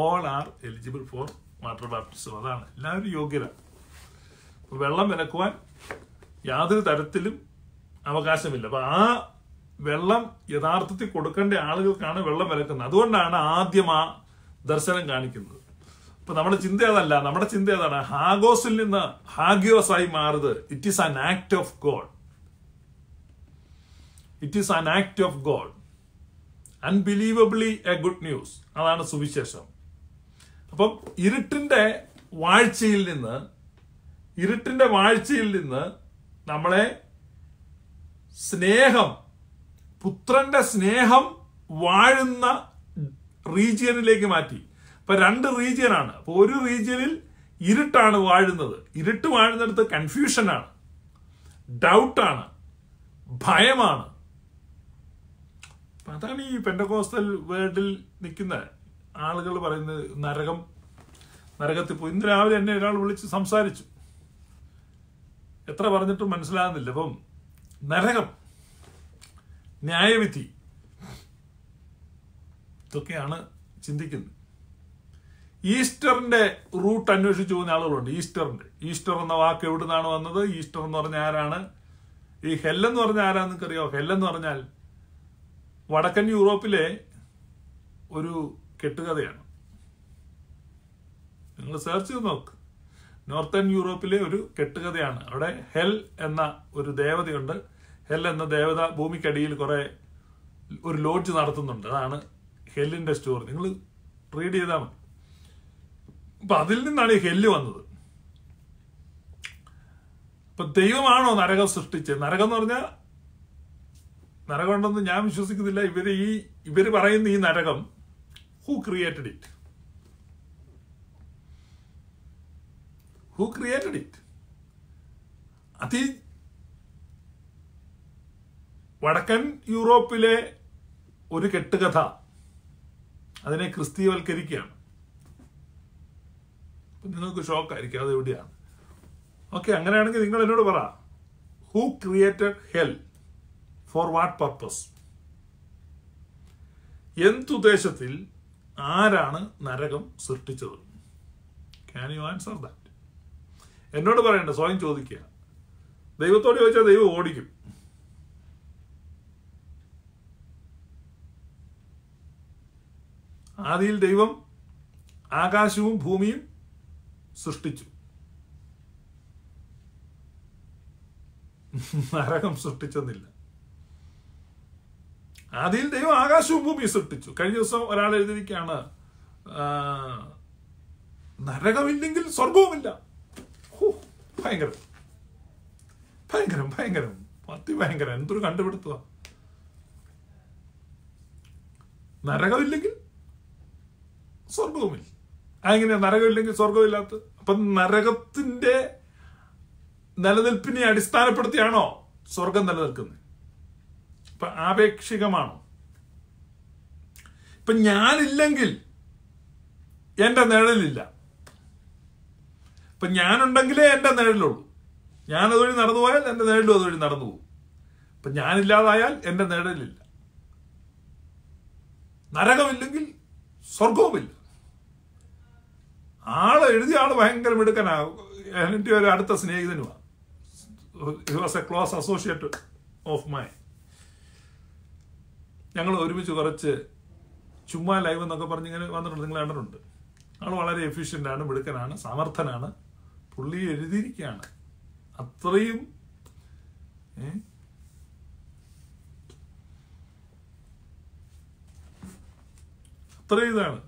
all are eligible for water baptism അതാണ് എല്ലാവരും യോഗ്യത വെള്ളം വിലക്കുവാൻ യാതൊരു തരത്തിലും അവകാശമില്ല അപ്പൊ ആ വെള്ളം യഥാർത്ഥത്തിൽ കൊടുക്കേണ്ട ആളുകൾക്കാണ് വെള്ളം വിലക്കുന്നത് അതുകൊണ്ടാണ് ആദ്യം ആ ദർശനം കാണിക്കുന്നത് അപ്പൊ നമ്മുടെ ചിന്ത അതല്ല നമ്മുടെ ചിന്ത ഏതാണ് ഹാഗോസിൽ നിന്ന് ഹാഗിയോസായി മാറുന്നത് it is an act of God it is an act of God unbelievably a good news അതാണ് സുവിശേഷം അപ്പം ഇരുട്ടിന്റെ വാഴ്ചയിൽ നിന്ന് ഇരുട്ടിന്റെ വാഴ്ചയിൽ നിന്ന് നമ്മളെ സ്നേഹം പുത്രന്റെ സ്നേഹം വാഴുന്ന റീജിയനിലേക്ക് മാറ്റി ഇപ്പൊ രണ്ട് റീജിയനാണ് അപ്പൊ ഒരു റീജിയനിൽ ഇരുട്ടാണ് വാഴുന്നത് ഇരുട്ട് വാഴുന്നിടത്ത് കൺഫ്യൂഷനാണ് ഡൗട്ടാണ് ഭയമാണ് അതാണ് ഈ പെൻഡകോസ്തൽ വേർഡിൽ നിൽക്കുന്ന ആളുകൾ പറയുന്നത് നരകം നരകത്തിൽ പോയി ഇന്ന് രാവിലെ എന്നെ ഒരാൾ വിളിച്ച് സംസാരിച്ചു എത്ര പറഞ്ഞിട്ടും മനസ്സിലാകുന്നില്ല അപ്പം നരകം ന്യായവിധി ഇതൊക്കെയാണ് ചിന്തിക്കുന്നത് ഈസ്റ്ററിന്റെ റൂട്ട് അന്വേഷിച്ചു പോകുന്ന ആളുകളുണ്ട് ഈസ്റ്ററിന്റെ ഈസ്റ്റർ എന്ന വാക്ക് എവിടുന്നാണ് വന്നത് ഈസ്റ്റർ എന്ന് പറഞ്ഞ ആരാണ് ഈ ഹെല്ലെന്ന് പറഞ്ഞ ആരാന്ന് നിങ്ങൾക്കറിയോ ഹെല്ലെന്ന് പറഞ്ഞാൽ വടക്കൻ യൂറോപ്പിലെ ഒരു കെട്ടുകഥയാണ് നിങ്ങൾ സെർച്ച് ചെയ്ത് നോക്ക് നോർത്തേൺ യൂറോപ്പിലെ ഒരു കെട്ടുകഥയാണ് അവിടെ ഹെൽ എന്ന ഒരു ദേവതയുണ്ട് ഹെൽ എന്ന ദേവത ഭൂമിക്കടിയിൽ കുറേ ഒരു ലോഡ്ജ് നടത്തുന്നുണ്ട് അതാണ് ഹെല്ലിന്റെ സ്റ്റോറി നിങ്ങൾ റീഡ് ചെയ്താൽ മതി അപ്പൊ അതിൽ നിന്നാണ് ഈ ഹെല്ല് വന്നത് ഇപ്പൊ ദൈവമാണോ നരകം സൃഷ്ടിച്ചത് നരകം എന്ന് പറഞ്ഞാൽ നരകമുണ്ടെന്ന് ഞാൻ വിശ്വസിക്കുന്നില്ല ഇവര് ഈ ഇവര് പറയുന്ന ഈ നരകം who created it who created it അതീ വടക്കൻ യൂറോപ്പിലെ ഒരു കെട്ടുകഥ അതിനെ ക്രിസ്തീയവൽക്കരിക്കുകയാണ് നിങ്ങൾക്ക് ഷോക്കായിരിക്കും അത് എവിടെയാണ് ഓക്കെ അങ്ങനെയാണെങ്കിൽ നിങ്ങൾ എന്നോട് പറ who created hell for what purpose എന്തുദ്ദേശത്തിൽ ആരാണ് നരകം സൃഷ്ടിച്ചത് ക്യാൻ യു ആൻസർ ദാറ്റ് എന്നോട് പറയണ്ട സ്വയം ചോദിക്കുക ദൈവത്തോട് ചോദിച്ചാൽ ദൈവം ഓടിക്കും ആദിയിൽ ദൈവം ആകാശവും ഭൂമിയും സൃഷ്ടിച്ചു നരകം സൃഷ്ടിച്ചെന്നില്ല ആദിയിൽ ദൈവം ആകാശവും ഭൂമിയും സൃഷ്ടിച്ചു കഴിഞ്ഞ ദിവസം ഒരാൾ എഴുതിയിരിക്കുകയാണ് നരകമില്ലെങ്കിൽ സ്വർഗവുമില്ല ഭയങ്കരം ഭയങ്കരം ഭയങ്കരം അതിഭയങ്കരം എന്തൊരു കണ്ടുപിടുത്തുക നരകമില്ലെങ്കിൽ സ്വർഗവുമില്ല അതെങ്ങനെയാ നരകമില്ലെങ്കിൽ സ്വർഗമില്ലാത്ത അപ്പൊ നരകത്തിന്റെ നിലനിൽപ്പിനെ അടിസ്ഥാനപ്പെടുത്തിയാണോ സ്വർഗം നിലനിൽക്കുന്നത് ഇപ്പൊ ആപേക്ഷികമാണോ ഇപ്പൊ ഞാനില്ലെങ്കിൽ എൻ്റെ നിഴലില്ല ഇപ്പൊ ഞാനുണ്ടെങ്കിലേ എൻ്റെ നിഴലുള്ളൂ ഞാൻ അതുവഴി നടന്നു പോയാൽ എൻ്റെ നിഴലും അതുവഴി നടന്നു പോകും ഇപ്പൊ ഞാനില്ലാതായാൽ എൻ്റെ നിഴലില്ല നരകമില്ലെങ്കിൽ സ്വർഗവുമില്ല ആള് എഴുതിയ ആള് ഭയങ്കര മിടുക്കനാ എൻ്റെ ഒരു അടുത്ത സ്നേഹിതനുമാണ് it was a close associate of my ഞങ്ങൾ ഒരുമിച്ച് കുറച്ച് ചുമ്മാ ലൈവ് എന്നൊക്കെ പറഞ്ഞ് ഇങ്ങനെ വന്നിട്ടുണ്ട് നിങ്ങൾ കണ്ടിട്ടുണ്ട് ആൾ വളരെ എഫിഷ്യൻ്റാണ് മിടുക്കനാണ് സമർത്ഥനാണ് പുള്ളി എഴുതിയിരിക്കുകയാണ് അത്രയും അത്രയും ഇതാണ്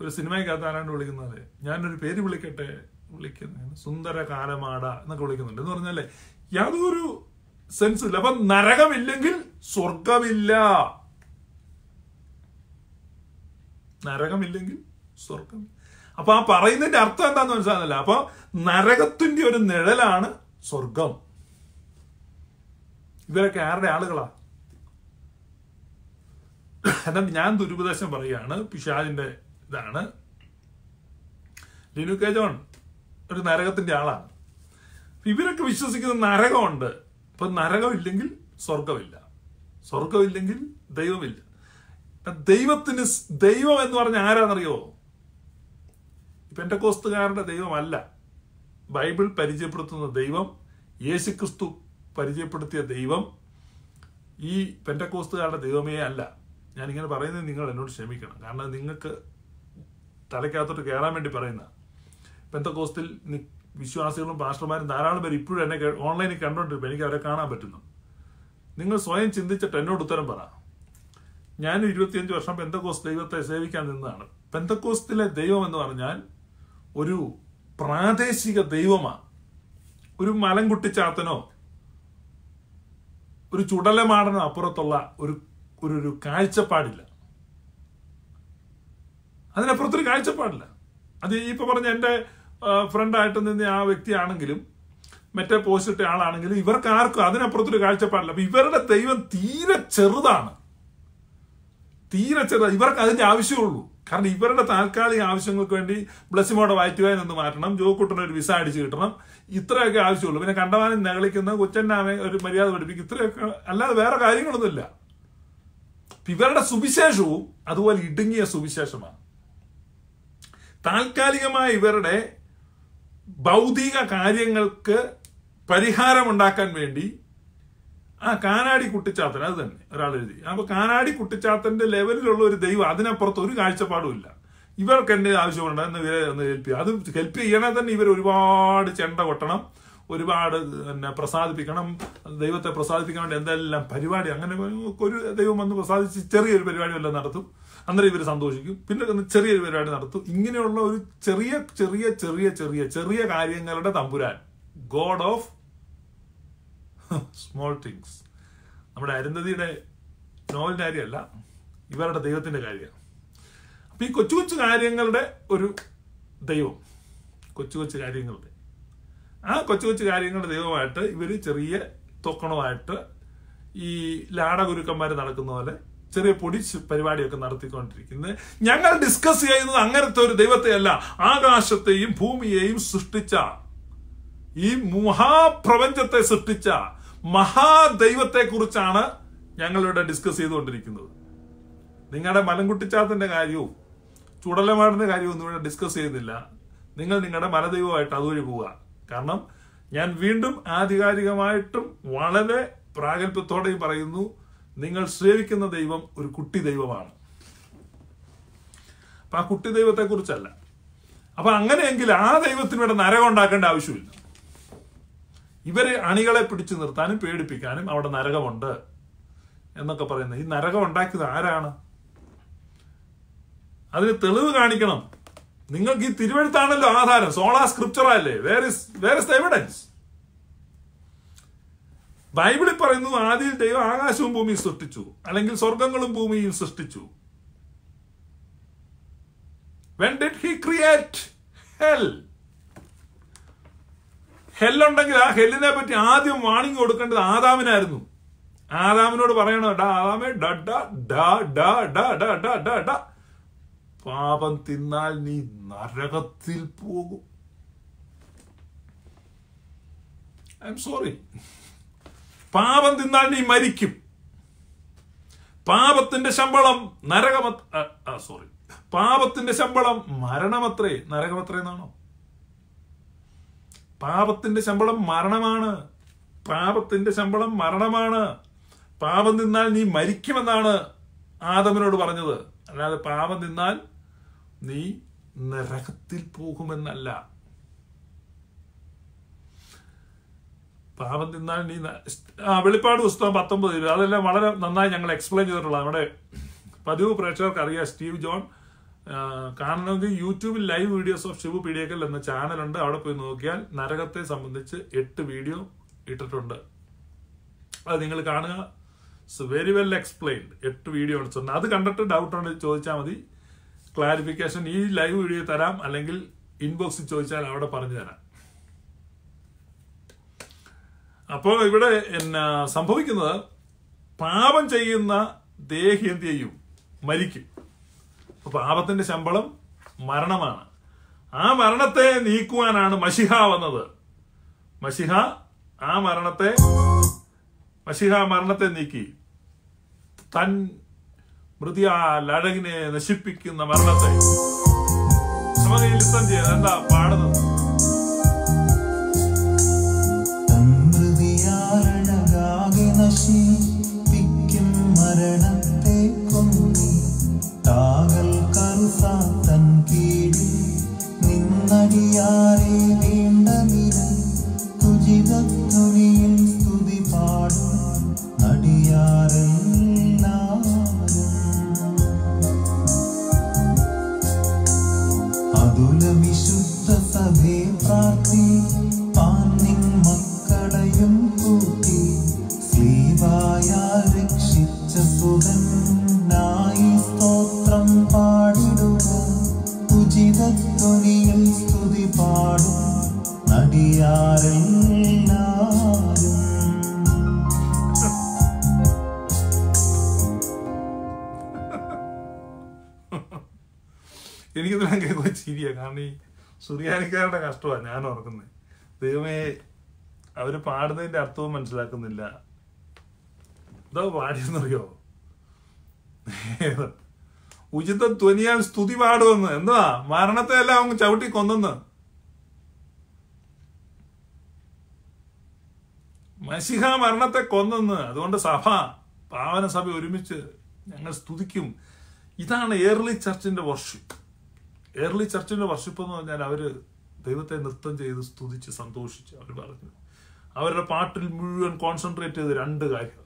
ഒരു സിനിമയ്ക്കകത്ത് ആരാണ്ട് വിളിക്കുന്നത് ഞാനൊരു പേര് വിളിക്കട്ടെ സുന്ദര കാലമാട എന്നൊക്കെ വിളിക്കുന്നുണ്ട് എന്ന് പറഞ്ഞാലേ യാതൊരു സെൻസ് ഇല്ല അപ്പൊ നരകമില്ലെങ്കിൽ സ്വർഗമില്ല നരകമില്ലെങ്കിൽ സ്വർഗം അപ്പൊ ആ പറയുന്നതിന്റെ അർത്ഥം എന്താന്ന് മനസ്സിലാകുന്നില്ല അപ്പൊ നരകത്തിന്റെ ഒരു നിഴലാണ് സ്വർഗം ഇവരൊക്കെ ആരുടെ ആളുകളാ എന്നാൽ ഞാൻ ദുരുപദേശം പറയുകയാണ് പിശാജിന്റെ ഇതാണ് ലിനു കെ ജോൺ ഒരു നരകത്തിന്റെ ആളാണ് ഇവരൊക്കെ വിശ്വസിക്കുന്ന നരകമുണ്ട് ഇപ്പൊ നരകമില്ലെങ്കിൽ സ്വർഗമില്ല സ്വർഗമില്ലെങ്കിൽ ദൈവമില്ല ദൈവത്തിന് ദൈവം എന്ന് പറഞ്ഞ ആരാന്നറിയോ കോസ്തുകാരന്റെ ദൈവമല്ല ബൈബിൾ പരിചയപ്പെടുത്തുന്ന ദൈവം യേശുക്രിസ്തു പരിചയപ്പെടുത്തിയ ദൈവം ഈ പെൻറ്റക്കോസ്തുകാരുടെ ദൈവമേ അല്ല ഞാനിങ്ങനെ പറയുന്നത് നിങ്ങൾ എന്നോട് ക്ഷമിക്കണം കാരണം നിങ്ങൾക്ക് തലയ്ക്കകത്തോട്ട് കയറാൻ വേണ്ടി പറയുന്ന പെന്തക്കോസ്റ്റിൽ വിശ്വാസികളും പാസ്റ്റർമാരും ധാരാളം പേര് ഇപ്പോഴും എന്നെ ഓൺലൈനിൽ കണ്ടോണ്ടിരുമ്പോൾ എനിക്ക് അവരെ കാണാൻ പറ്റുന്നു നിങ്ങൾ സ്വയം ചിന്തിച്ചിട്ട് എന്നോട് ഉത്തരം പറ ഞാൻ ഇരുപത്തിയഞ്ച് വർഷം പെന്തക്കോസ് ദൈവത്തെ സേവിക്കാൻ നിന്നതാണ് പെന്തക്കോസ്റ്റിലെ ദൈവം എന്ന് പറഞ്ഞാൽ ഒരു പ്രാദേശിക ദൈവമാണ് ഒരു കുട്ടിച്ചാത്തനോ ഒരു ചുടലമാടനോ അപ്പുറത്തുള്ള ഒരു ഒരു കാഴ്ചപ്പാടില്ല അതിനപ്പുറത്തൊരു കാഴ്ചപ്പാടില്ല അത് ഈ പറഞ്ഞ എൻ്റെ ഫ്രണ്ടായിട്ട് നിന്ന ആ വ്യക്തിയാണെങ്കിലും മറ്റേ പോസ്റ്റ് ആളാണെങ്കിലും ഇവർക്ക് ആർക്കും അതിനപ്പുറത്തൊരു കാഴ്ചപ്പാടില്ല അപ്പം ഇവരുടെ ദൈവം തീരെ ചെറുതാണ് തീരെ ചെറുതാണ് ഇവർക്ക് അതിൻ്റെ ആവശ്യമുള്ളൂ കാരണം ഇവരുടെ താൽക്കാലിക ആവശ്യങ്ങൾക്ക് വേണ്ടി ബ്ലസ്സിമോടെ വായിക്കുവാൻ നിന്ന് മാറ്റണം ജോക്കുട്ടന് ഒരു വിസ അടിച്ച് കിട്ടണം ഇത്രയൊക്കെ ആവശ്യമുള്ളൂ പിന്നെ കണ്ടമാനം നികളിക്കുന്ന കൊച്ചന്നാമെ ഒരു മര്യാദ പഠിപ്പിക്കും ഇത്രയൊക്കെ അല്ലാതെ വേറെ കാര്യങ്ങളൊന്നുമില്ല ഇവരുടെ സുവിശേഷവും അതുപോലെ ഇടുങ്ങിയ സുവിശേഷമാണ് താൽക്കാലികമായ ഇവരുടെ ഭൗതിക കാര്യങ്ങൾക്ക് പരിഹാരമുണ്ടാക്കാൻ വേണ്ടി ആ കാനാടി കുട്ടിച്ചാത്തൻ അത് തന്നെ ഒരാൾ എഴുതി അപ്പോൾ കാനാടി കുട്ടിച്ചാത്തന്റെ ലെവലിലുള്ള ഒരു ദൈവം അതിനപ്പുറത്ത് ഒരു ഇല്ല ഇവർക്ക് എന്റെ ആവശ്യമുണ്ട് എന്ന് ഇവരെ ഒന്ന് ഹെൽപ്പ് ചെയ്യുക അത് ഹെൽപ്പ് ചെയ്യണേ തന്നെ ഇവർ ഒരുപാട് ചെണ്ട കൊട്ടണം ഒരുപാട് പിന്നെ പ്രസാദിപ്പിക്കണം ദൈവത്തെ പ്രസാദിപ്പിക്കാൻ വേണ്ടി എന്തെല്ലാം പരിപാടി അങ്ങനെ ഒരു ദൈവം വന്ന് പ്രസാദിച്ച് ചെറിയൊരു പരിപാടി വല്ലതും നടത്തും അന്നേരം ഇവർ സന്തോഷിക്കും പിന്നെ ചെറിയ പരിപാടി നടത്തും ഇങ്ങനെയുള്ള ഒരു ചെറിയ ചെറിയ ചെറിയ ചെറിയ ചെറിയ കാര്യങ്ങളുടെ തമ്പുരാൻ ഗോഡ് ഓഫ് സ്മോൾ തിങ്സ് നമ്മുടെ അരുന്ധതിയുടെ നോവലിന്റെ കാര്യമല്ല ഇവരുടെ ദൈവത്തിന്റെ കാര്യമാണ് അപ്പൊ ഈ കൊച്ചു കൊച്ചു കാര്യങ്ങളുടെ ഒരു ദൈവം കൊച്ചു കൊച്ചു കാര്യങ്ങളുടെ ആ കൊച്ചു കൊച്ചു കാര്യങ്ങളുടെ ദൈവമായിട്ട് ഇവര് ചെറിയ തൊക്കണമായിട്ട് ഈ ലാട ഗുരുക്കന്മാർ നടക്കുന്ന പോലെ ചെറിയ പൊടി പരിപാടിയൊക്കെ നടത്തിക്കൊണ്ടിരിക്കുന്നത് ഞങ്ങൾ ഡിസ്കസ് ചെയ്യുന്നത് അങ്ങനത്തെ ഒരു ദൈവത്തെയല്ല ആകാശത്തെയും ഭൂമിയെയും സൃഷ്ടിച്ച ഈ മഹാപ്രപഞ്ചത്തെ സൃഷ്ടിച്ച മഹാദൈവത്തെക്കുറിച്ചാണ് ഞങ്ങളിവിടെ ഡിസ്കസ് ചെയ്തുകൊണ്ടിരിക്കുന്നത് നിങ്ങളുടെ മലങ്കുട്ടിച്ചാത്തിന്റെ കാര്യവും ചുടലമാടിന്റെ കാര്യവും ഒന്നും ഇവിടെ ഡിസ്കസ് ചെയ്യുന്നില്ല നിങ്ങൾ നിങ്ങളുടെ മലദൈവമായിട്ട് അതുവഴി പോവുക കാരണം ഞാൻ വീണ്ടും ആധികാരികമായിട്ടും വളരെ പ്രാഗൽഭ്യത്തോടെയും പറയുന്നു നിങ്ങൾ സേവിക്കുന്ന ദൈവം ഒരു കുട്ടി ദൈവമാണ് അപ്പൊ ആ കുട്ടി ദൈവത്തെ കുറിച്ചല്ല അപ്പൊ അങ്ങനെയെങ്കിൽ ആ ദൈവത്തിന് ഇവിടെ നരകം ഉണ്ടാക്കേണ്ട ആവശ്യമില്ല ഇവര് അണികളെ പിടിച്ചു നിർത്താനും പേടിപ്പിക്കാനും അവിടെ നരകമുണ്ട് എന്നൊക്കെ പറയുന്നത് ഈ നരകം ഉണ്ടാക്കിയത് ആരാണ് അതിന് തെളിവ് കാണിക്കണം നിങ്ങൾക്ക് ഈ തിരുവഴുത്താണല്ലോ ആധാരം സോളാ സ്ക്രിപ്ചറല്ലേ where is where is evidence ബൈബിളിൽ പറയുന്നത് ആദ്യം ദൈവം ആകാശവും ഭൂമിയും സൃഷ്ടിച്ചു അല്ലെങ്കിൽ സ്വർഗങ്ങളും ഭൂമിയും സൃഷ്ടിച്ചു when did he create hell ഹെല്ലുണ്ടെങ്കിൽ ആ ഹെല്ലിനെ പറ്റി ആദ്യം വാണിംഗ് കൊടുക്കേണ്ടത് ആദാമിനായിരുന്നു ആദാമിനോട് പറയണോ ഡാ ആദാമേ ഡാ ഡാ ഡാ ഡാ ഡാ ഡാ ഡാ പാപം തിന്നാൽ നീ നരകത്തിൽ പോകും ഐ എം സോറി പാപം തിന്നാൽ നീ മരിക്കും പാപത്തിന്റെ ശമ്പളം നരകമ സോറി പാപത്തിന്റെ ശമ്പളം മരണമത്രേ നരകമത്രേന്നാണോ പാപത്തിന്റെ ശമ്പളം മരണമാണ് പാപത്തിന്റെ ശമ്പളം മരണമാണ് പാപം തിന്നാൽ നീ മരിക്കുമെന്നാണ് ആദമനോട് പറഞ്ഞത് അല്ലാതെ പാപം തിന്നാൽ നീ നരകത്തിൽ പോകുമെന്നല്ല പാപം തിന്നാൽ നീ ആ വെളിപ്പാട് പുസ്തകം പത്തൊമ്പത് ഇരുപത് അതെല്ലാം വളരെ നന്നായി ഞങ്ങൾ എക്സ്പ്ലെയിൻ ചെയ്തിട്ടുള്ളത് നമ്മുടെ പതിവ് പ്രേക്ഷകർക്ക് അറിയാം സ്റ്റീവ് ജോൺ കാണണമെങ്കിൽ യൂട്യൂബിൽ live videos of Shivu Pidiyekkal എന്ന ചാനലുണ്ട് അവിടെ പോയി നോക്കിയാൽ നരകത്തെ സംബന്ധിച്ച് എട്ട് വീഡിയോ ഇട്ടിട്ടുണ്ട് അത് നിങ്ങൾ കാണുക വെരി വെൽ എക്സ്പ്ലെയിൻഡ് എട്ട് വീഡിയോ അടിച്ചിട്ടുണ്ട് അത് കണ്ടിട്ട് ഡൗട്ട് ഉണ്ടെങ്കിൽ ചോദിച്ചാൽ മതി ക്ലാരിഫിക്കേഷൻ ഈ ലൈവ് വീഡിയോ തരാം അല്ലെങ്കിൽ ഇൻബോക്സിൽ ചോദിച്ചാൽ അവിടെ പറഞ്ഞു തരാം അപ്പോൾ ഇവിടെ എന്നാ സംഭവിക്കുന്നത് പാപം ചെയ്യുന്ന ദേഹി എന്ത് ചെയ്യും മരിക്കും അപ്പൊ പാപത്തിന്റെ ശമ്പളം മരണമാണ് ആ മരണത്തെ നീക്കുവാനാണ് മഷിഹ വന്നത് മഷിഹ ആ മരണത്തെ മഷിഹ മരണത്തെ നീക്കി തൻ മൃതിയാ ലഴകിനെ നശിപ്പിക്കുന്ന മരണത്തെ സമതയിൽ യുദ്ധം ചെയ്യുന്നത് എന്താ പാടുന്നത് നശിപ്പിക്കും മരണത്തെ കൊന്നി താകൾ കറുസാത്തൻ കീഴിൽ നിന്നടിയാറി സീരിയാണ് കാരണം ഈ സുറിയാനിക്കാരുടെ കഷ്ടമാണ് ഞാൻ ഓർക്കുന്നത് ദൈവമേ അവർ പാടുന്നതിൻ്റെ അർത്ഥവും മനസ്സിലാക്കുന്നില്ല ഇതോ പാടിയെന്നറിയോ ഉചിത ധ്വനിയാൽ സ്തുതി പാടുമെന്ന് എന്താ മരണത്തെ എല്ലാം അവങ്ങ് ചവിട്ടി കൊന്നെന്ന് മസിഹ മരണത്തെ കൊന്നെന്ന് അതുകൊണ്ട് സഭ പാവന സഭ ഒരുമിച്ച് ഞങ്ങൾ സ്തുതിക്കും ഇതാണ് ഏർലി ചർച്ചിന്റെ വർഷിപ്പ് ഏർലി ചർച്ചിന്റെ വർഷിപ്പ് എന്ന് പറഞ്ഞാൽ അവര് ദൈവത്തെ നൃത്തം ചെയ്ത് സ്തുതിച്ച് സന്തോഷിച്ച് അവർ പറഞ്ഞു അവരുടെ പാട്ടിൽ മുഴുവൻ കോൺസെൻട്രേറ്റ് ചെയ്ത് രണ്ട് കാര്യമാണ്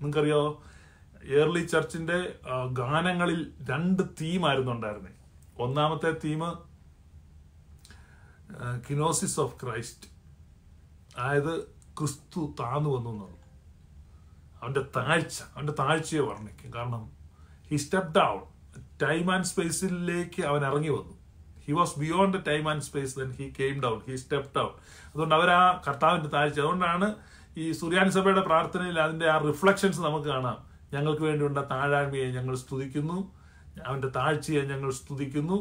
നിങ്ങൾക്കറിയോ ഏർലി ചർച്ചിന്റെ ഗാനങ്ങളിൽ രണ്ട് തീമായിരുന്നു ഉണ്ടായിരുന്നത് ഒന്നാമത്തെ തീം കിനോസിസ് ഓഫ് ക്രൈസ്റ്റ് അതായത് ക്രിസ്തു താന്നു വന്നു എന്നുള്ളത് അവന്റെ താഴ്ച അവന്റെ താഴ്ചയെ വർണ്ണിക്കും കാരണം he stepped out time and സ്പേസിലേക്ക് അവൻ ഇറങ്ങി വന്നു he was beyond time and space then he came down he step down അതുകൊണ്ട് അവർ ആ കർത്താവിൻ്റെ താഴ്ച അതുകൊണ്ടാണ് ഈ സുറിയാൻ സഭയുടെ പ്രാർത്ഥനയിൽ അതിൻ്റെ ആ റിഫ്ലക്ഷൻസ് നമുക്ക് കാണാം ഞങ്ങൾക്ക് വേണ്ടിയുള്ള താഴാഴ്മയെ ഞങ്ങൾ സ്തുതിക്കുന്നു അവൻ്റെ താഴ്ചയെ ഞങ്ങൾ സ്തുതിക്കുന്നു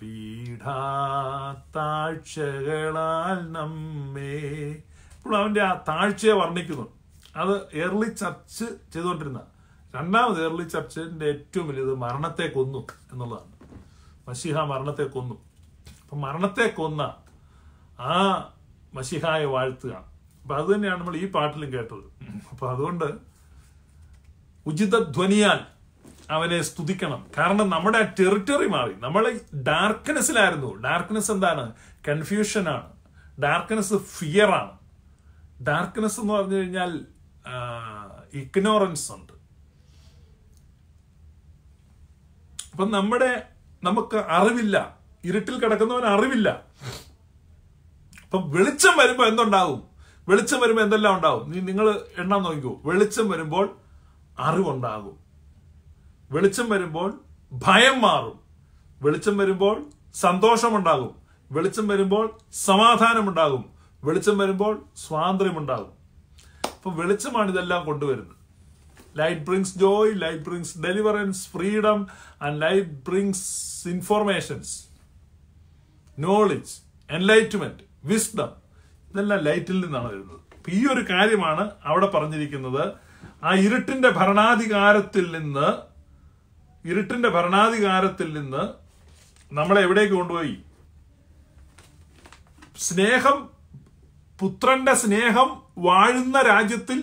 പീഠാ നമ്മേ ഇപ്പോൾ അവൻ്റെ ആ താഴ്ചയെ വർണ്ണിക്കുന്നു അത് ഏർലി ചർച്ച് ചെയ്തുകൊണ്ടിരുന്ന രണ്ടാമത് ഏർലി ചർച്ചിന്റെ ഏറ്റവും വലിയത് മരണത്തെ കൊന്നു എന്നുള്ളതാണ് മഷിഹ മരണത്തെ കൊന്നു അപ്പം മരണത്തെ കൊന്ന ആ മഷിഹായെ വാഴ്ത്തുക അപ്പം അത് തന്നെയാണ് നമ്മൾ ഈ പാട്ടിലും കേട്ടത് അപ്പം അതുകൊണ്ട് ഉചിതധ്വനിയാൽ അവനെ സ്തുതിക്കണം കാരണം നമ്മുടെ ആ ടെറിറ്ററി മാറി നമ്മൾ ഡാർക്ക്നെസ്സിലായിരുന്നു ഡാർക്ക്നെസ് എന്താണ് കൺഫ്യൂഷനാണ് ഡാർക്ക്നെസ് ഫിയറാണ് ഡാർക്ക്നെസ് എന്ന് പറഞ്ഞു കഴിഞ്ഞാൽ ഇഗ്നോറൻസ് ഉണ്ട് അപ്പം നമ്മുടെ നമുക്ക് അറിവില്ല ഇരുട്ടിൽ കിടക്കുന്നവൻ അറിവില്ല അപ്പം വെളിച്ചം വരുമ്പോൾ എന്തുണ്ടാവും വെളിച്ചം വരുമ്പോൾ എന്തെല്ലാം ഉണ്ടാവും നീ നിങ്ങൾ എണ്ണാൻ നോക്കിക്കോ വെളിച്ചം വരുമ്പോൾ അറിവുണ്ടാകും വെളിച്ചം വരുമ്പോൾ ഭയം മാറും വെളിച്ചം വരുമ്പോൾ സന്തോഷമുണ്ടാകും വെളിച്ചം വരുമ്പോൾ സമാധാനമുണ്ടാകും വെളിച്ചം വരുമ്പോൾ സ്വാതന്ത്ര്യമുണ്ടാകും അപ്പം വെളിച്ചമാണ് ഇതെല്ലാം കൊണ്ടുവരുന്നത് light brings joy light brings deliverance freedom and light brings informations knowledge enlightenment wisdom ഇതെല്ലാം ലൈറ്റിൽ നിന്നാണ് വരുന്നത് ഈ ഒരു കാര്യമാണ് അവിടെ പറഞ്ഞിരിക്കുന്നത് ആ ഇരുട്ടിന്റെ ഭരണാധികാരത്തിൽ നിന്ന് ഇരുട്ടിന്റെ ഭരണാധികാരത്തിൽ നിന്ന് നമ്മളെ എവിടേക്ക് കൊണ്ടുപോയി സ്നേഹം പുത്രന്റെ സ്നേഹം വാഴുന്ന രാജ്യത്തിൽ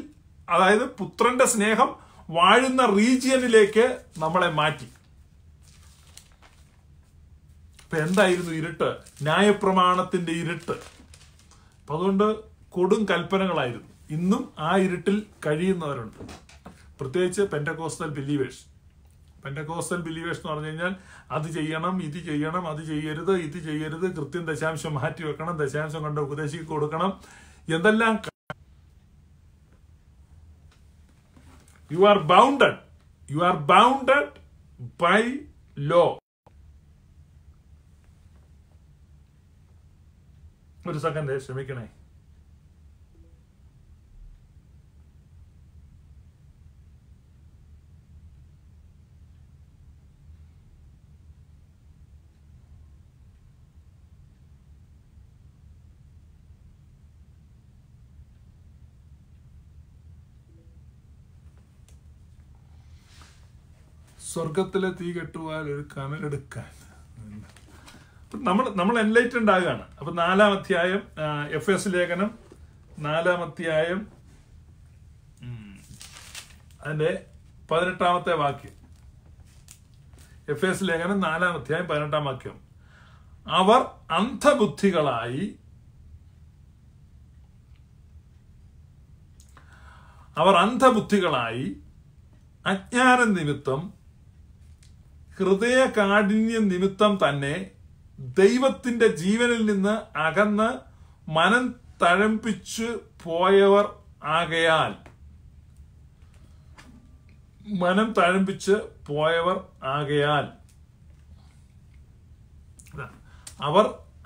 അതായത് പുത്രന്റെ സ്നേഹം വാഴുന്ന റീജിയനിലേക്ക് നമ്മളെ മാറ്റി ഇപ്പൊ എന്തായിരുന്നു ഇരുട്ട് ന്യായപ്രമാണത്തിന്റെ ഇരുട്ട് അപ്പൊ അതുകൊണ്ട് കൊടും കൽപ്പനകളായിരുന്നു ഇന്നും ആ ഇരുട്ടിൽ കഴിയുന്നവരുണ്ട് പ്രത്യേകിച്ച് പെൻറ്റകോസ്റ്റൽ ബിലീവേഴ്സ് പെൻറ്റകോസ്റ്റൽ ബിലീവേഴ്സ് എന്ന് പറഞ്ഞു കഴിഞ്ഞാൽ അത് ചെയ്യണം ഇത് ചെയ്യണം അത് ചെയ്യരുത് ഇത് ചെയ്യരുത് കൃത്യം ദശാംശം മാറ്റി വെക്കണം ദശാംശം കണ്ട് ഉപദേശിക്കൊടുക്കണം കൊടുക്കണം എന്തെല്ലാം You are bounded. You are bounded by law. ഒരു സെക്കൻഡ് ക്ഷമിക്കണേ സ്വർഗത്തിലെ തീ കെട്ടുവാൻ ഒരു കനലെടുക്കാൻ നമ്മൾ നമ്മൾ എൻലൈറ്റഡ് ആകുകയാണ് അപ്പം നാലാം അധ്യായം എഫ് എസ് ലേഖനം നാലാം അധ്യായം അതിൻ്റെ പതിനെട്ടാമത്തെ വാക്യം എഫ് എസ് ലേഖനം നാലാം അധ്യായം പതിനെട്ടാം വാക്യം അവർ അന്ധബുദ്ധികളായി അവർ അന്ധബുദ്ധികളായി അജ്ഞാന നിമിത്തം ഹൃദയ കാഠിന്യ നിമിത്തം തന്നെ ദൈവത്തിന്റെ ജീവനിൽ നിന്ന് അകന്ന് മനം തഴമ്പിച്ചു പോയവർ ആകയാൽ മനം തഴമ്പിച്ച് പോയവർ ആകയാൽ അവർ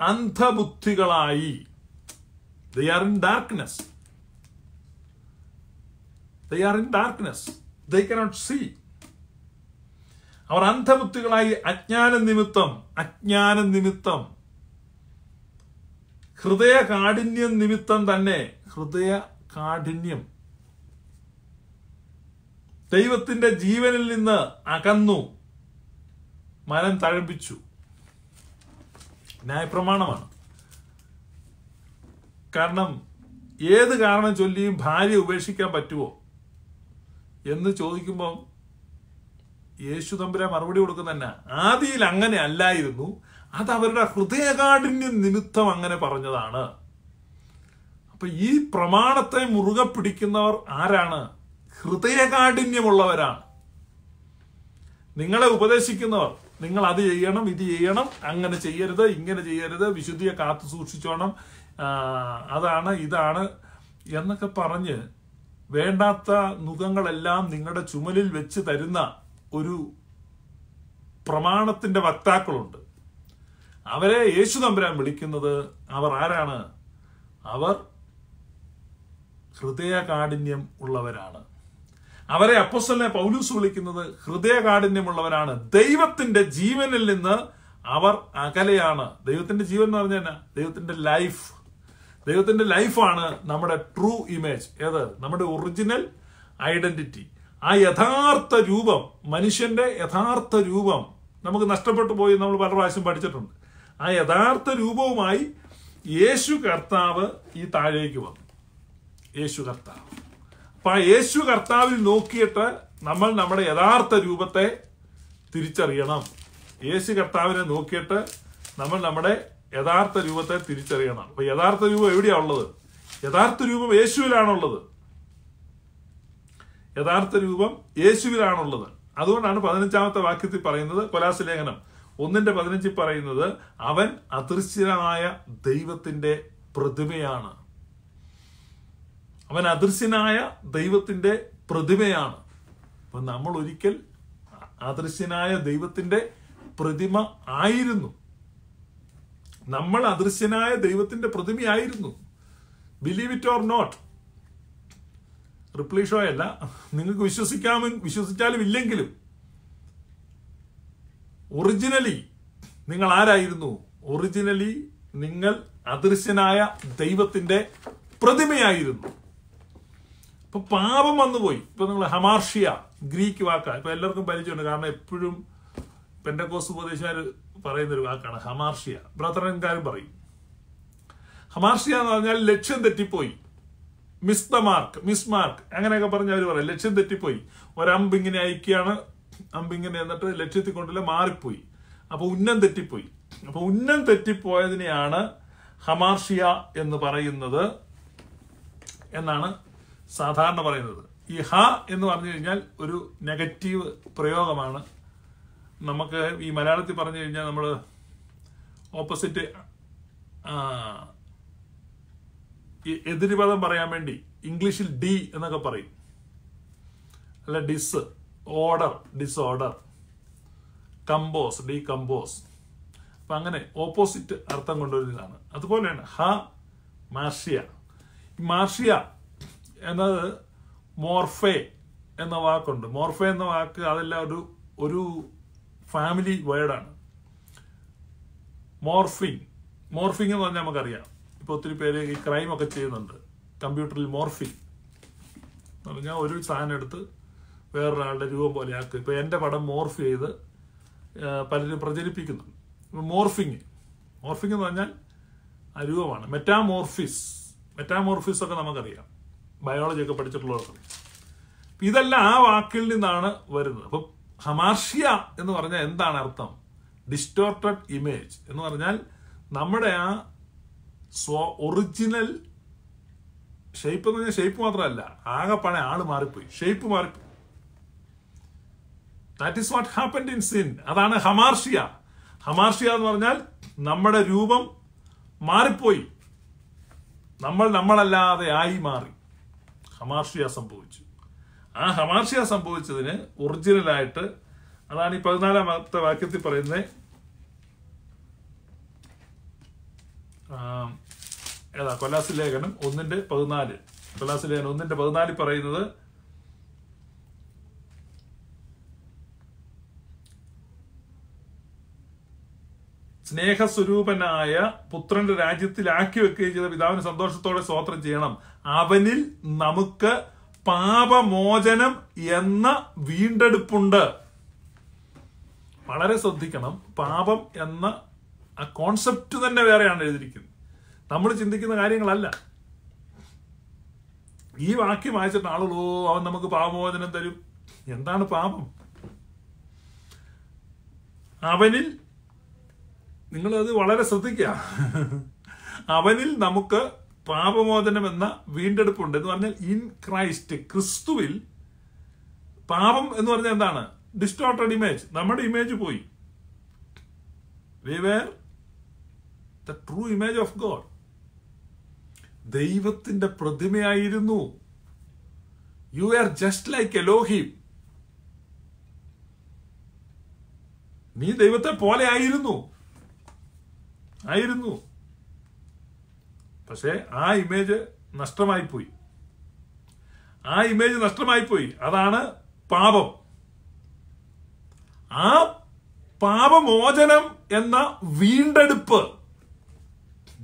അന്ധബുദ്ധികളായി they're in darkness they're in darkness they cannot see അവർ അന്ധബുദ്ധികളായി അജ്ഞാന നിമിത്തം അജ്ഞാന നിമിത്തം ഹൃദയ കാഠിന്യം നിമിത്തം തന്നെ ഹൃദയ കാഠിന്യം ദൈവത്തിന്റെ ജീവനിൽ നിന്ന് അകന്നു മനം തഴപ്പിച്ചു ന്യായപ്രമാണമാണ് കാരണം ഏത് കാരണം ചൊല്ലിയും ഭാര്യ ഉപേക്ഷിക്കാൻ പറ്റുമോ എന്ന് ചോദിക്കുമ്പോൾ യേശു തമ്പുരാൻ മറുപടി കൊടുക്കുന്ന തന്നെ ആദിയിൽ അങ്ങനെ അല്ലായിരുന്നു അത് അവരുടെ ഹൃദയകാഠിന്യ നിമിത്തം അങ്ങനെ പറഞ്ഞതാണ് അപ്പൊ ഈ പ്രമാണത്തെ മുറുകെ പിടിക്കുന്നവർ ആരാണ് ഹൃദയകാഠിന്യമുള്ളവരാണ് നിങ്ങളെ ഉപദേശിക്കുന്നവർ നിങ്ങൾ അത് ചെയ്യണം ഇത് ചെയ്യണം അങ്ങനെ ചെയ്യരുത് ഇങ്ങനെ ചെയ്യരുത് വിശുദ്ധിയെ കാത്തു സൂക്ഷിച്ചോണം അതാണ് ഇതാണ് എന്നൊക്കെ പറഞ്ഞ് വേണ്ടാത്ത നുഖങ്ങളെല്ലാം നിങ്ങളുടെ ചുമലിൽ വെച്ച് തരുന്ന ഒരു പ്രമാണത്തിന്റെ വക്താക്കളുണ്ട് അവരെ യേശു തമ്പുരാൻ വിളിക്കുന്നത് അവർ ആരാണ് അവർ കാഠിന്യം ഉള്ളവരാണ് അവരെ അപ്പോസ്റ്റലിനെ പൗലൂസ് വിളിക്കുന്നത് കാഠിന്യമുള്ളവരാണ് ദൈവത്തിന്റെ ജീവനിൽ നിന്ന് അവർ അകലെയാണ് ദൈവത്തിന്റെ ജീവൻ എന്ന് പറഞ്ഞാൽ ദൈവത്തിന്റെ ലൈഫ് ദൈവത്തിന്റെ ലൈഫാണ് നമ്മുടെ ട്രൂ ഇമേജ് ഏത് നമ്മുടെ ഒറിജിനൽ ഐഡന്റിറ്റി ആ യഥാർത്ഥ രൂപം മനുഷ്യന്റെ യഥാർത്ഥ രൂപം നമുക്ക് നഷ്ടപ്പെട്ടു പോയി നമ്മൾ പല പ്രാവശ്യം പഠിച്ചിട്ടുണ്ട് ആ യഥാർത്ഥ രൂപവുമായി യേശു കർത്താവ് ഈ താഴേക്ക് വന്നു യേശു കർത്താവ് അപ്പൊ ആ യേശു കർത്താവിൽ നോക്കിയിട്ട് നമ്മൾ നമ്മുടെ യഥാർത്ഥ രൂപത്തെ തിരിച്ചറിയണം യേശു കർത്താവിനെ നോക്കിയിട്ട് നമ്മൾ നമ്മുടെ യഥാർത്ഥ രൂപത്തെ തിരിച്ചറിയണം അപ്പൊ യഥാർത്ഥ രൂപം എവിടെയാണുള്ളത് യഥാർത്ഥ രൂപം യേശുവിലാണുള്ളത് യഥാർത്ഥ രൂപം യേശുവിലാണുള്ളത് അതുകൊണ്ടാണ് പതിനഞ്ചാമത്തെ വാക്യത്തിൽ പറയുന്നത് കൊലാസലേഖനം ഒന്നിന്റെ പതിനഞ്ചിൽ പറയുന്നത് അവൻ അദൃശ്യനായ ദൈവത്തിന്റെ പ്രതിമയാണ് അവൻ അദൃശ്യനായ ദൈവത്തിന്റെ പ്രതിമയാണ് അപ്പൊ നമ്മൾ ഒരിക്കൽ അദൃശ്യനായ ദൈവത്തിന്റെ പ്രതിമ ആയിരുന്നു നമ്മൾ അദൃശ്യനായ ദൈവത്തിന്റെ പ്രതിമയായിരുന്നു believe it or not reply show e അല്ല നിങ്ങൾക്ക് വിശ്വസിക്കാമെ വിശ്വസിച്ചാലും ഇല്ലെങ്കിലും ഒറിജിനലി നിങ്ങൾ ആരായിരുന്നു ഒറിജിനലി നിങ്ങൾ അദൃശ്യനായ ദൈവത്തിന്റെ പ്രതിമയായിരുന്നു ഇപ്പൊ പാപം വന്നുപോയി ഇപ്പൊ നിങ്ങൾ ഹമാർഷിയ ഗ്രീക്ക് വാക്കാണ് ഇപ്പൊ എല്ലാവർക്കും പരിചയമുണ്ട് കാരണം എപ്പോഴും പെൻഡക്കോസ് ഉപദേശിമാർ പറയുന്ന ഒരു വാക്കാണ് ഹമാർഷിയ ബ്രദറൻകാരും പറയും ഹമാർഷിയ എന്ന് പറഞ്ഞാൽ ലക്ഷ്യം തെറ്റിപ്പോയി miss the mark miss mark അങ്ങനെയൊക്കെ പറഞ്ഞ് അവർ പറയാം ലക്ഷ്യം തെറ്റിപ്പോയി ഒരമ്പിങ്ങനെ അയക്കുകയാണ് അമ്പിങ്ങനെ എന്നിട്ട് ലക്ഷ്യത്തിൽ കൊണ്ടില്ല മാറിപ്പോയി അപ്പോൾ ഉന്നം തെറ്റിപ്പോയി അപ്പോൾ ഉന്നം തെറ്റിപ്പോയതിനെയാണ് ഹമാർഷിയ എന്ന് പറയുന്നത് എന്നാണ് സാധാരണ പറയുന്നത് ഈ ഹ എന്ന് പറഞ്ഞു കഴിഞ്ഞാൽ ഒരു നെഗറ്റീവ് പ്രയോഗമാണ് നമുക്ക് ഈ മലയാളത്തിൽ പറഞ്ഞു കഴിഞ്ഞാൽ നമ്മൾ ഓപ്പോസിറ്റ് എതിരുപദം പറയാൻ വേണ്ടി ഇംഗ്ലീഷിൽ ഡി എന്നൊക്കെ പറയും അല്ല dis order disorder compose de compose അപ്പൊ അങ്ങനെ ഓപ്പോസിറ്റ് അർത്ഥം കൊണ്ടുവരുന്നതാണ് അതുപോലെയാണ് ഹ മാർഷിയ മാർഷിയ എന്നത് മോർഫെ എന്ന വാക്കുണ്ട് മോർഫെ എന്ന വാക്ക് അതെല്ലാം ഒരു ഒരു ഫാമിലി വേർഡാണ് മോർഫിങ് മോർഫിങ് എന്ന് പറഞ്ഞാൽ നമുക്കറിയാം ഇപ്പോൾ ഒത്തിരി പേര് ഈ ഒക്കെ ചെയ്യുന്നുണ്ട് കമ്പ്യൂട്ടറിൽ മോർഫി എന്ന് പറഞ്ഞാൽ ഒരു സാധനം എടുത്ത് വേറൊരാളുടെ രൂപം പോലെ ആക്കുക ഇപ്പോൾ എൻ്റെ പടം മോർഫ് ചെയ്ത് പലരും പ്രചരിപ്പിക്കുന്നു മോർഫിങ് മോർഫിങ് എന്ന് പറഞ്ഞാൽ രൂപമാണ് മെറ്റാമോർഫിസ് മെറ്റാമോർഫിസ് ഒക്കെ നമുക്കറിയാം ബയോളജി ഒക്കെ പഠിച്ചിട്ടുള്ളവർക്ക് ഇതെല്ലാം ആ വാക്കിൽ നിന്നാണ് വരുന്നത് അപ്പം ഹമാർഷ്യ എന്ന് പറഞ്ഞാൽ എന്താണ് അർത്ഥം ഡിസ്റ്റോർട്ടഡ് ഇമേജ് എന്ന് പറഞ്ഞാൽ നമ്മുടെ ആ സ്വ ഒറിജിനൽ ഷേപ്പ് എന്ന് പറഞ്ഞാൽ ഷേപ്പ് മാത്രമല്ല ആകെ പണി ആള് മാറിപ്പോയി ഷേപ്പ് മാറിപ്പോയി that is what happen in sin അതാണ് ഹമാർഷിയ ഹമാർഷിയ എന്ന് പറഞ്ഞാൽ നമ്മുടെ രൂപം മാറിപ്പോയി നമ്മൾ നമ്മളല്ലാതെ ആയി മാറി ഹമാർഷിയ സംഭവിച്ചു ആ ഹമാർഷിയ സംഭവിച്ചതിന് ഒറിജിനലായിട്ട് അതാണ് ഈ പതിനാലാമത്തെ വാക്യത്തിൽ പറയുന്നത് ഏതാ കൊലാസ് ലേഖനം ഒന്നിന്റെ പതിനാല് കൊലാസ് ലേഖനം ഒന്നിന്റെ പതിനാലിൽ പറയുന്നത് സ്നേഹസ്വരൂപനായ പുത്രന്റെ രാജ്യത്തിലാക്കി വെക്കുകയും ചെയ്ത പിതാവിന് സന്തോഷത്തോടെ സ്വാത്രം ചെയ്യണം അവനിൽ നമുക്ക് പാപമോചനം എന്ന വീണ്ടെടുപ്പുണ്ട് വളരെ ശ്രദ്ധിക്കണം പാപം എന്ന ആ കോൺസെപ്റ്റ് തന്നെ വേറെയാണ് എഴുതിയിരിക്കുന്നത് നമ്മൾ ചിന്തിക്കുന്ന കാര്യങ്ങളല്ല ഈ വാക്യം വായിച്ചിട്ട് ആളുകളോ അവൻ നമുക്ക് പാപമോചനം തരും എന്താണ് പാപം അവനിൽ നിങ്ങൾ അത് വളരെ ശ്രദ്ധിക്കുക അവനിൽ നമുക്ക് പാപമോചനം എന്ന വീണ്ടെടുപ്പുണ്ട് എന്ന് പറഞ്ഞാൽ ഇൻ ക്രൈസ്റ്റ് ക്രിസ്തുവിൽ പാപം എന്ന് പറഞ്ഞാൽ എന്താണ് ഡിസ്റ്റോർട്ടഡ് ഇമേജ് നമ്മുടെ ഇമേജ് പോയി we were the true image of God ദൈവത്തിന്റെ പ്രതിമയായിരുന്നു യു ആർ ജസ്റ്റ് ലൈക്ക് എലോഹിം നീ ദൈവത്തെ പോലെ ആയിരുന്നു ആയിരുന്നു പക്ഷേ ആ ഇമേജ് നഷ്ടമായി പോയി ആ ഇമേജ് നഷ്ടമായി പോയി അതാണ് പാപം ആ പാപമോചനം എന്ന വീണ്ടെടുപ്പ്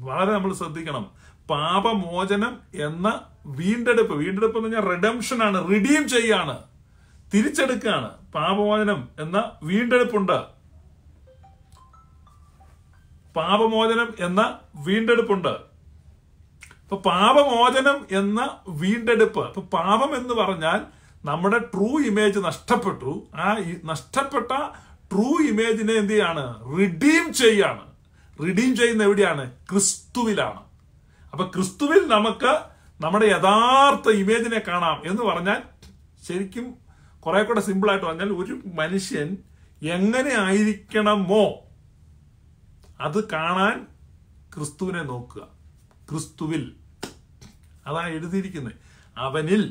വളരെ നമ്മൾ ശ്രദ്ധിക്കണം പാപമോചനം എന്ന വീണ്ടെടുപ്പ് വീണ്ടെടുപ്പ് എന്ന് പറഞ്ഞാൽ റിഡംഷൻ ആണ് റിഡീം ചെയ്യാണ് തിരിച്ചെടുക്കുകയാണ് പാപമോചനം എന്ന വീണ്ടെടുപ്പുണ്ട് പാപമോചനം എന്ന വീണ്ടെടുപ്പുണ്ട് അപ്പൊ പാപമോചനം എന്ന വീണ്ടെടുപ്പ് അപ്പൊ പാപം എന്ന് പറഞ്ഞാൽ നമ്മുടെ ട്രൂ ഇമേജ് നഷ്ടപ്പെട്ടു ആ നഷ്ടപ്പെട്ട ട്രൂ ഇമേജിനെ എന്ത് ചെയ്യാണ് റിഡീം ചെയ്യാണ് റിഡീം ചെയ്യുന്ന എവിടെയാണ് ക്രിസ്തുവിലാണ് അപ്പൊ ക്രിസ്തുവിൽ നമുക്ക് നമ്മുടെ യഥാർത്ഥ ഇമേജിനെ കാണാം എന്ന് പറഞ്ഞാൽ ശരിക്കും കുറെ കൂടെ സിമ്പിളായിട്ട് പറഞ്ഞാൽ ഒരു മനുഷ്യൻ എങ്ങനെ ആയിരിക്കണമോ അത് കാണാൻ ക്രിസ്തുവിനെ നോക്കുക ക്രിസ്തുവിൽ അതാണ് എഴുതിയിരിക്കുന്നത് അവനിൽ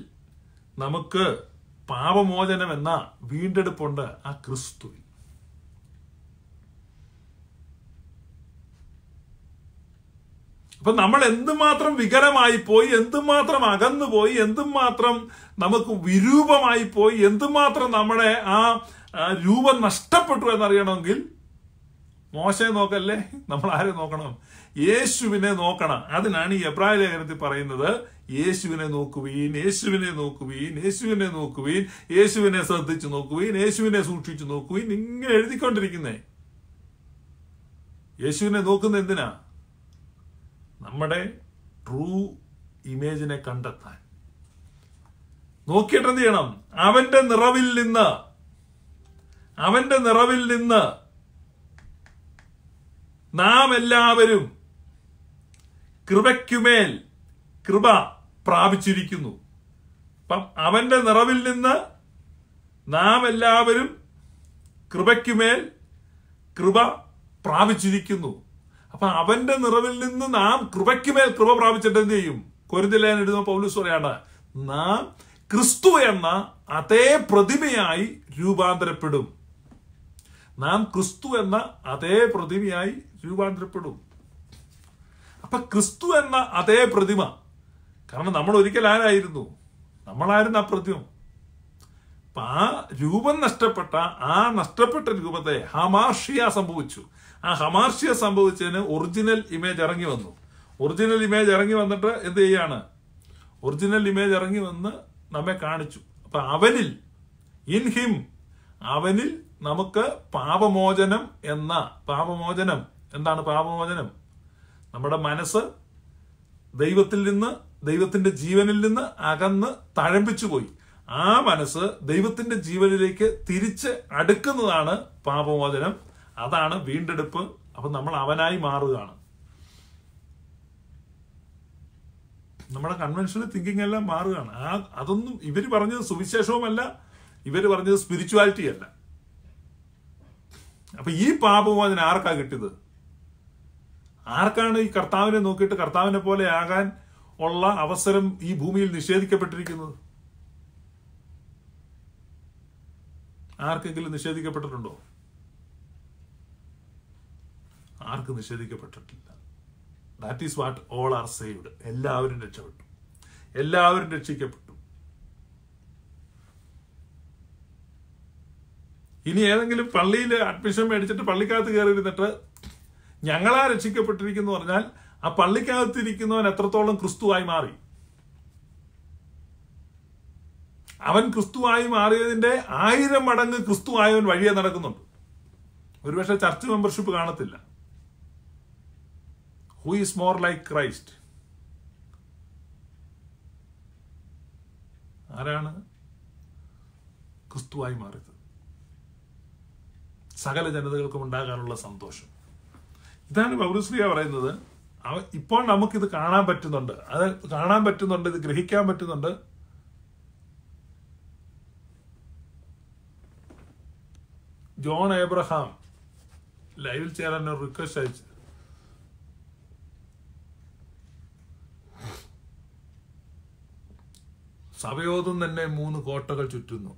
നമുക്ക് പാപമോചനം എന്ന വീണ്ടെടുപ്പുണ്ട് ആ ക്രിസ്തുവിൽ അപ്പൊ നമ്മൾ എന്തുമാത്രം വികലമായി പോയി എന്തുമാത്രം അകന്നു പോയി എന്തുമാത്രം നമുക്ക് വിരൂപമായി പോയി എന്തുമാത്രം നമ്മുടെ ആ രൂപം നഷ്ടപ്പെട്ടു എന്നറിയണമെങ്കിൽ മോശയെ നോക്കല്ലേ നമ്മൾ ആരെ നോക്കണം യേശുവിനെ നോക്കണം അതിനാണ് ഈ എബ്രായ ലേഖനത്തിൽ പറയുന്നത് യേശുവിനെ നോക്കുവീൻ യേശുവിനെ നോക്കുവീൻ യേശുവിനെ നോക്കുവീൻ യേശുവിനെ ശ്രദ്ധിച്ച് നോക്കുവീൻ യേശുവിനെ സൂക്ഷിച്ചു നോക്കുവീൻ ഇങ്ങനെ എഴുതിക്കൊണ്ടിരിക്കുന്നേ യേശുവിനെ നോക്കുന്ന എന്തിനാ നമ്മുടെ ട്രൂ ഇമേജിനെ കണ്ടെത്താൻ നോക്കിയിട്ട് എന്ത് ചെയ്യണം അവന്റെ നിറവിൽ നിന്ന് അവന്റെ നിറവിൽ നിന്ന് നാം എല്ലാവരും കൃപയ്ക്കുമേൽ കൃപ പ്രാപിച്ചിരിക്കുന്നു അപ്പം അവന്റെ നിറവിൽ നിന്ന് നാം എല്ലാവരും കൃപയ്ക്കുമേൽ കൃപ പ്രാപിച്ചിരിക്കുന്നു അപ്പൊ അവന്റെ നിറവിൽ നിന്ന് നാം കൃപയ്ക്കുമേൽ കൃപ പ്രാപിച്ചിട്ട് എന്ത് ചെയ്യും കൊരിന്തിലേൻ എഴുതുന്ന പൗലൂസ് പറയാണ് നാം ക്രിസ്തു എന്ന അതേ പ്രതിമയായി രൂപാന്തരപ്പെടും നാം ക്രിസ്തു എന്ന അതേ പ്രതിമയായി രൂപാന്തരപ്പെടും അപ്പൊ ക്രിസ്തു എന്ന അതേ പ്രതിമ കാരണം നമ്മൾ ഒരിക്കൽ ആരായിരുന്നു നമ്മളായിരുന്നു ആ പ്രതിമ അപ്പൊ ആ രൂപം നഷ്ടപ്പെട്ട ആ നഷ്ടപ്പെട്ട രൂപത്തെ ഹമാഷിയ സംഭവിച്ചു ആ ഹമാർഷ്യ സംഭവിച്ചതിന് ഒറിജിനൽ ഇമേജ് ഇറങ്ങി വന്നു ഒറിജിനൽ ഇമേജ് ഇറങ്ങി വന്നിട്ട് എന്ത് ചെയ്യാണ് ഒറിജിനൽ ഇമേജ് ഇറങ്ങി വന്ന് നമ്മെ കാണിച്ചു അപ്പൊ അവനിൽ ഇൻ ഹിം അവനിൽ നമുക്ക് പാപമോചനം എന്ന പാപമോചനം എന്താണ് പാപമോചനം നമ്മുടെ മനസ്സ് ദൈവത്തിൽ നിന്ന് ദൈവത്തിന്റെ ജീവനിൽ നിന്ന് അകന്ന് തഴമ്പിച്ചു പോയി ആ മനസ്സ് ദൈവത്തിന്റെ ജീവനിലേക്ക് തിരിച്ച് അടുക്കുന്നതാണ് പാപമോചനം അതാണ് വീണ്ടെടുപ്പ് അപ്പം നമ്മൾ അവനായി മാറുകയാണ് നമ്മുടെ കൺവെൻഷണൽ തിങ്കിങ് എല്ലാം മാറുകയാണ് ആ അതൊന്നും ഇവർ പറഞ്ഞത് സുവിശേഷവുമല്ല ഇവർ പറഞ്ഞത് സ്പിരിച്വാലിറ്റി അല്ല അപ്പൊ ഈ പാപവും അതിന് ആർക്കാ കിട്ടിയത് ആർക്കാണ് ഈ കർത്താവിനെ നോക്കിയിട്ട് കർത്താവിനെ പോലെ ആകാൻ ഉള്ള അവസരം ഈ ഭൂമിയിൽ നിഷേധിക്കപ്പെട്ടിരിക്കുന്നത് ആർക്കെങ്കിലും നിഷേധിക്കപ്പെട്ടിട്ടുണ്ടോ ആർക്കും നിഷേധിക്കപ്പെട്ടിട്ടില്ല that is what all are saved എല്ലാവരും രക്ഷപ്പെട്ടു എല്ലാവരും രക്ഷിക്കപ്പെട്ടു ഇനി ഏതെങ്കിലും പള്ളിയിൽ അഡ്മിഷൻ മേടിച്ചിട്ട് പള്ളിക്കകത്ത് കയറി ഇരുന്നിട്ട് ഞങ്ങളാ രക്ഷിക്കപ്പെട്ടിരിക്കുന്നു പറഞ്ഞാൽ ആ ഇരിക്കുന്നവൻ എത്രത്തോളം ക്രിസ്തുവായി മാറി അവൻ ക്രിസ്തുവായി മാറിയതിന്റെ ആയിരം മടങ്ങ് ക്രിസ്തുവായവൻ വഴിയെ നടക്കുന്നുണ്ട് ഒരുപക്ഷെ ചർച്ച് മെമ്പർഷിപ്പ് കാണത്തില്ല Who is more like Christ? ആരാണ് ക്രിസ്തുവായി മാറിയത് സകല ജനതകൾക്കും ഉണ്ടാകാനുള്ള സന്തോഷം ഇതാണ് പൗരശ്രീയ പറയുന്നത് ഇപ്പോൾ നമുക്കിത് കാണാൻ പറ്റുന്നുണ്ട് അത് കാണാൻ പറ്റുന്നുണ്ട് ഇത് ഗ്രഹിക്കാൻ പറ്റുന്നുണ്ട് ജോൺ എബ്രഹാം ലൈവിൽ ചേരാൻ ഒരു റിക്വസ്റ്റ് അയച്ചു സഭയോതും തന്നെ മൂന്ന് കോട്ടകൾ ചുറ്റുന്നു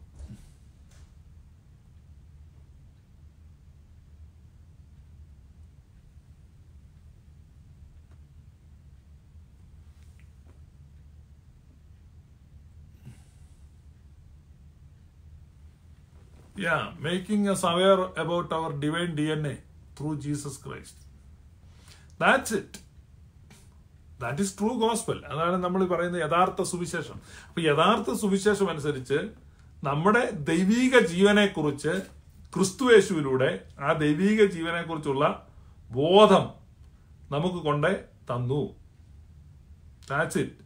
ya making us aware about our divine D N A through Jesus Christ that's it that is true gospel അതാണ് നമ്മൾ പറയുന്ന യഥാർത്ഥ സുവിശേഷം അപ്പൊ യഥാർത്ഥ സുവിശേഷം അനുസരിച്ച് നമ്മുടെ ദൈവീക ജീവനെക്കുറിച്ച് ക്രിസ്തുവേശുവിലൂടെ ആ ദൈവീക ജീവനെക്കുറിച്ചുള്ള ബോധം നമുക്ക് കൊണ്ടേ തന്നു ദാറ്റ്സ് ഇറ്റ്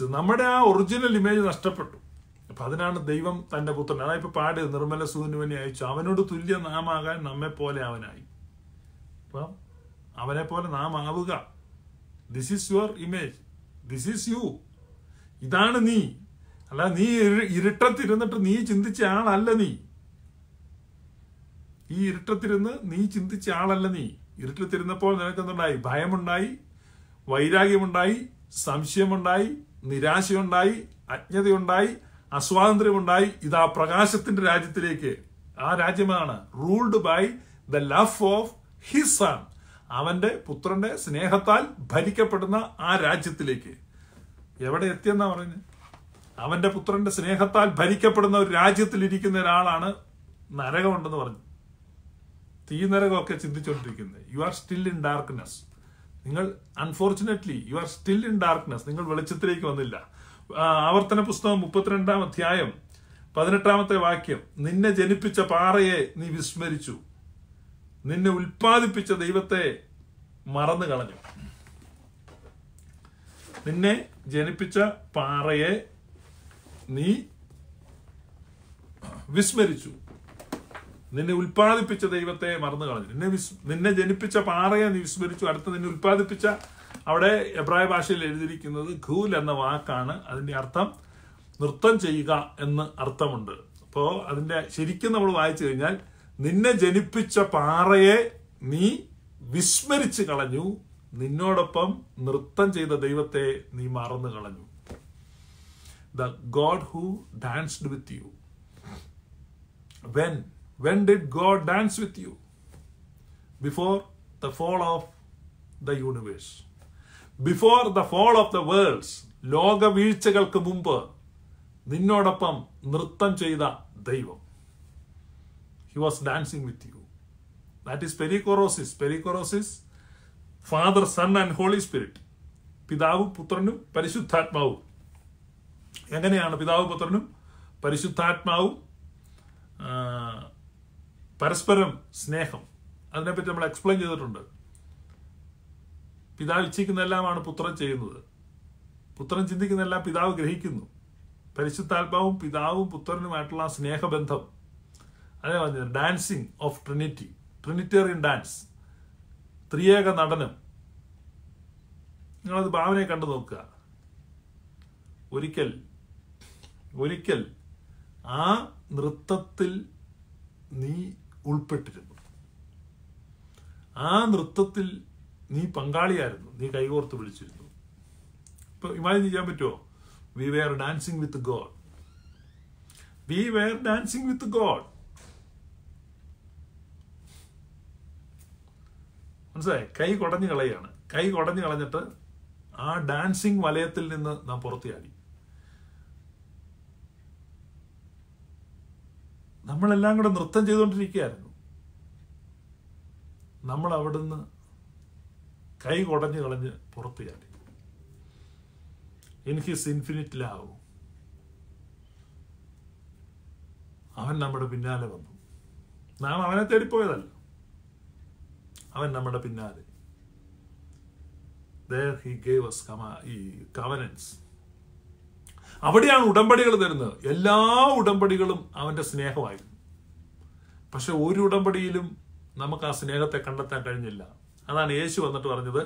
സംഭവിച്ചത് നമ്മുടെ ആ ഒറിജിനൽ ഇമേജ് നഷ്ടപ്പെട്ടു അപ്പൊ അതിനാണ് ദൈവം തന്റെ പുത്രൻ അതായത് ഇപ്പൊ പാടിയത് നിർമ്മല സൂനുവനെ അയച്ചു അവനോട് തുല്യ നാമാകാൻ നമ്മെ പോലെ അവനായി അപ്പം അവനെ പോലെ നാം ആവുക this is your image this is you ഇതാണ് നീ അല്ല നീ ഇരുട്ടത്തിരുന്നിട്ട് നീ ചിന്തിച്ച ആളല്ല നീ ഈ ഇരുട്ടത്തിരുന്ന് നീ ചിന്തിച്ച ആളല്ല നീ ഇരുട്ടത്തിരുന്നപ്പോൾ നിനക്കെന്തുണ്ടായി ഭയമുണ്ടായി വൈരാഗ്യമുണ്ടായി സംശയമുണ്ടായി നിരാശയുണ്ടായി അജ്ഞതയുണ്ടായി അസ്വാതന്ത്ര്യമുണ്ടായി ഇതാ പ്രകാശത്തിന്റെ രാജ്യത്തിലേക്ക് ആ രാജ്യമാണ് ruled by the love of his son അവന്റെ പുത്രന്റെ സ്നേഹത്താൽ ഭരിക്കപ്പെടുന്ന ആ രാജ്യത്തിലേക്ക് എവിടെ എത്തിയെന്നാ പറഞ്ഞു അവന്റെ പുത്രന്റെ സ്നേഹത്താൽ ഭരിക്കപ്പെടുന്ന ഒരു രാജ്യത്തിൽ ഇരിക്കുന്ന ഒരാളാണ് നരകമുണ്ടെന്ന് പറഞ്ഞു തീ നരകമൊക്കെ ചിന്തിച്ചുകൊണ്ടിരിക്കുന്നത് you are still in darkness നിങ്ങൾ unfortunately you are still in darkness നിങ്ങൾ വെളിച്ചത്തിലേക്ക് വന്നില്ല ആവർത്തന പുസ്തകം മുപ്പത്തിരണ്ടാം അധ്യായം പതിനെട്ടാമത്തെ വാക്യം നിന്നെ ജനിപ്പിച്ച പാറയെ നീ വിസ്മരിച്ചു നിന്നെ ഉൽപ്പാദിപ്പിച്ച ദൈവത്തെ മറന്നു കളഞ്ഞു നിന്നെ ജനിപ്പിച്ച പാറയെ നീ വിസ്മരിച്ചു നിന്നെ ഉൽപ്പാദിപ്പിച്ച ദൈവത്തെ മറന്നു കളഞ്ഞു നിന്നെ വിസ് നിന്നെ ജനിപ്പിച്ച പാറയെ നീ വിസ്മരിച്ചു അടുത്ത് നിന്നെ ഉൽപ്പാദിപ്പിച്ച അവിടെ എബ്രായ ഭാഷയിൽ എഴുതിയിരിക്കുന്നത് ഖൂൽ എന്ന വാക്കാണ് അതിൻ്റെ അർത്ഥം നൃത്തം ചെയ്യുക എന്ന് അർത്ഥമുണ്ട് അപ്പോൾ അതിൻ്റെ ശരിക്കും നമ്മൾ വായിച്ചു കഴിഞ്ഞാൽ നിന്നെ ജനിപ്പിച്ച പാറയെ നീ വിസ്മരിച്ചു കളഞ്ഞു നിന്നോടൊപ്പം നൃത്തം ചെയ്ത ദൈവത്തെ നീ മറന്നു കളഞ്ഞു the God who danced with you when When did God dance with you? Before the fall of the universe. Before the fall of the worlds ലോക വീഴ്ചകൾക്ക് മുമ്പ് നിന്നോടൊപ്പം നൃത്തം ചെയ്ത ദൈവം he was dancing with you that is പെരിക്കോറോസിസ് പെരിക്കോറോസിസ് Father Son and Holy Spirit പിതാവും പുത്രനും പരിശുദ്ധാത്മാവും എങ്ങനെയാണ് പിതാവും പുത്രനും പരിശുദ്ധാത്മാവും പരസ്പരം സ്നേഹം അതിനെപ്പറ്റി നമ്മൾ എക്സ്പ്ലെയിൻ ചെയ്തിട്ടുണ്ട് പിതാവ് ആണ് പുത്രൻ ചെയ്യുന്നത് പുത്രൻ ചിന്തിക്കുന്നതെല്ലാം പിതാവ് ഗ്രഹിക്കുന്നു പരിശുദ്ധാത്മാവും പിതാവും പുത്രനുമായിട്ടുള്ള സ്നേഹബന്ധം അതേ പറഞ്ഞത് dancing of Trinity Trinitarian dance ത്രിയേക നടനം നിങ്ങളത് ഭാവനയെ കണ്ടു നോക്കുക ഒരിക്കൽ ഒരിക്കൽ ആ നൃത്തത്തിൽ നീ ഉൾപ്പെട്ടിരുന്നു ആ നൃത്തത്തിൽ നീ പങ്കാളിയായിരുന്നു നീ കൈകോർത്ത് വിളിച്ചിരുന്നു ഇപ്പൊ ഇമാജിൻ ചെയ്യാൻ പറ്റുമോ we were dancing with God we were dancing with God മനസ്സിലായി കൈ കുടഞ്ഞു കളയാണ് കൈ കുടഞ്ഞു കളഞ്ഞിട്ട് ആ ഡാൻസിങ് വലയത്തിൽ നിന്ന് നാം പുറത്തു ചാടി നമ്മളെല്ലാം കൂടെ നൃത്തം ചെയ്തുകൊണ്ടിരിക്കുകയായിരുന്നു നമ്മൾ അവിടുന്ന് കൈ കുടഞ്ഞ് കളഞ്ഞ് പുറത്ത് ചാടി ഇൻ ഹിസ് ഇൻഫിനിറ്റ് ലാവ് അവൻ നമ്മുടെ പിന്നാലെ വന്നു നാം അവനെ തേടിപ്പോയതല്ല അവൻ നമ്മുടെ പിന്നാലെ ദർ ഹി ഗേവ് അസ് കമ ഈ കവനൻസ് അവിടെയാണ് ഉടമ്പടികൾ തരുന്നത് എല്ലാ ഉടമ്പടികളും അവന്റെ സ്നേഹമായിരുന്നു പക്ഷെ ഒരു ഉടമ്പടിയിലും നമുക്ക് ആ സ്നേഹത്തെ കണ്ടെത്താൻ കഴിഞ്ഞില്ല അതാണ് യേശു വന്നിട്ട് പറഞ്ഞത്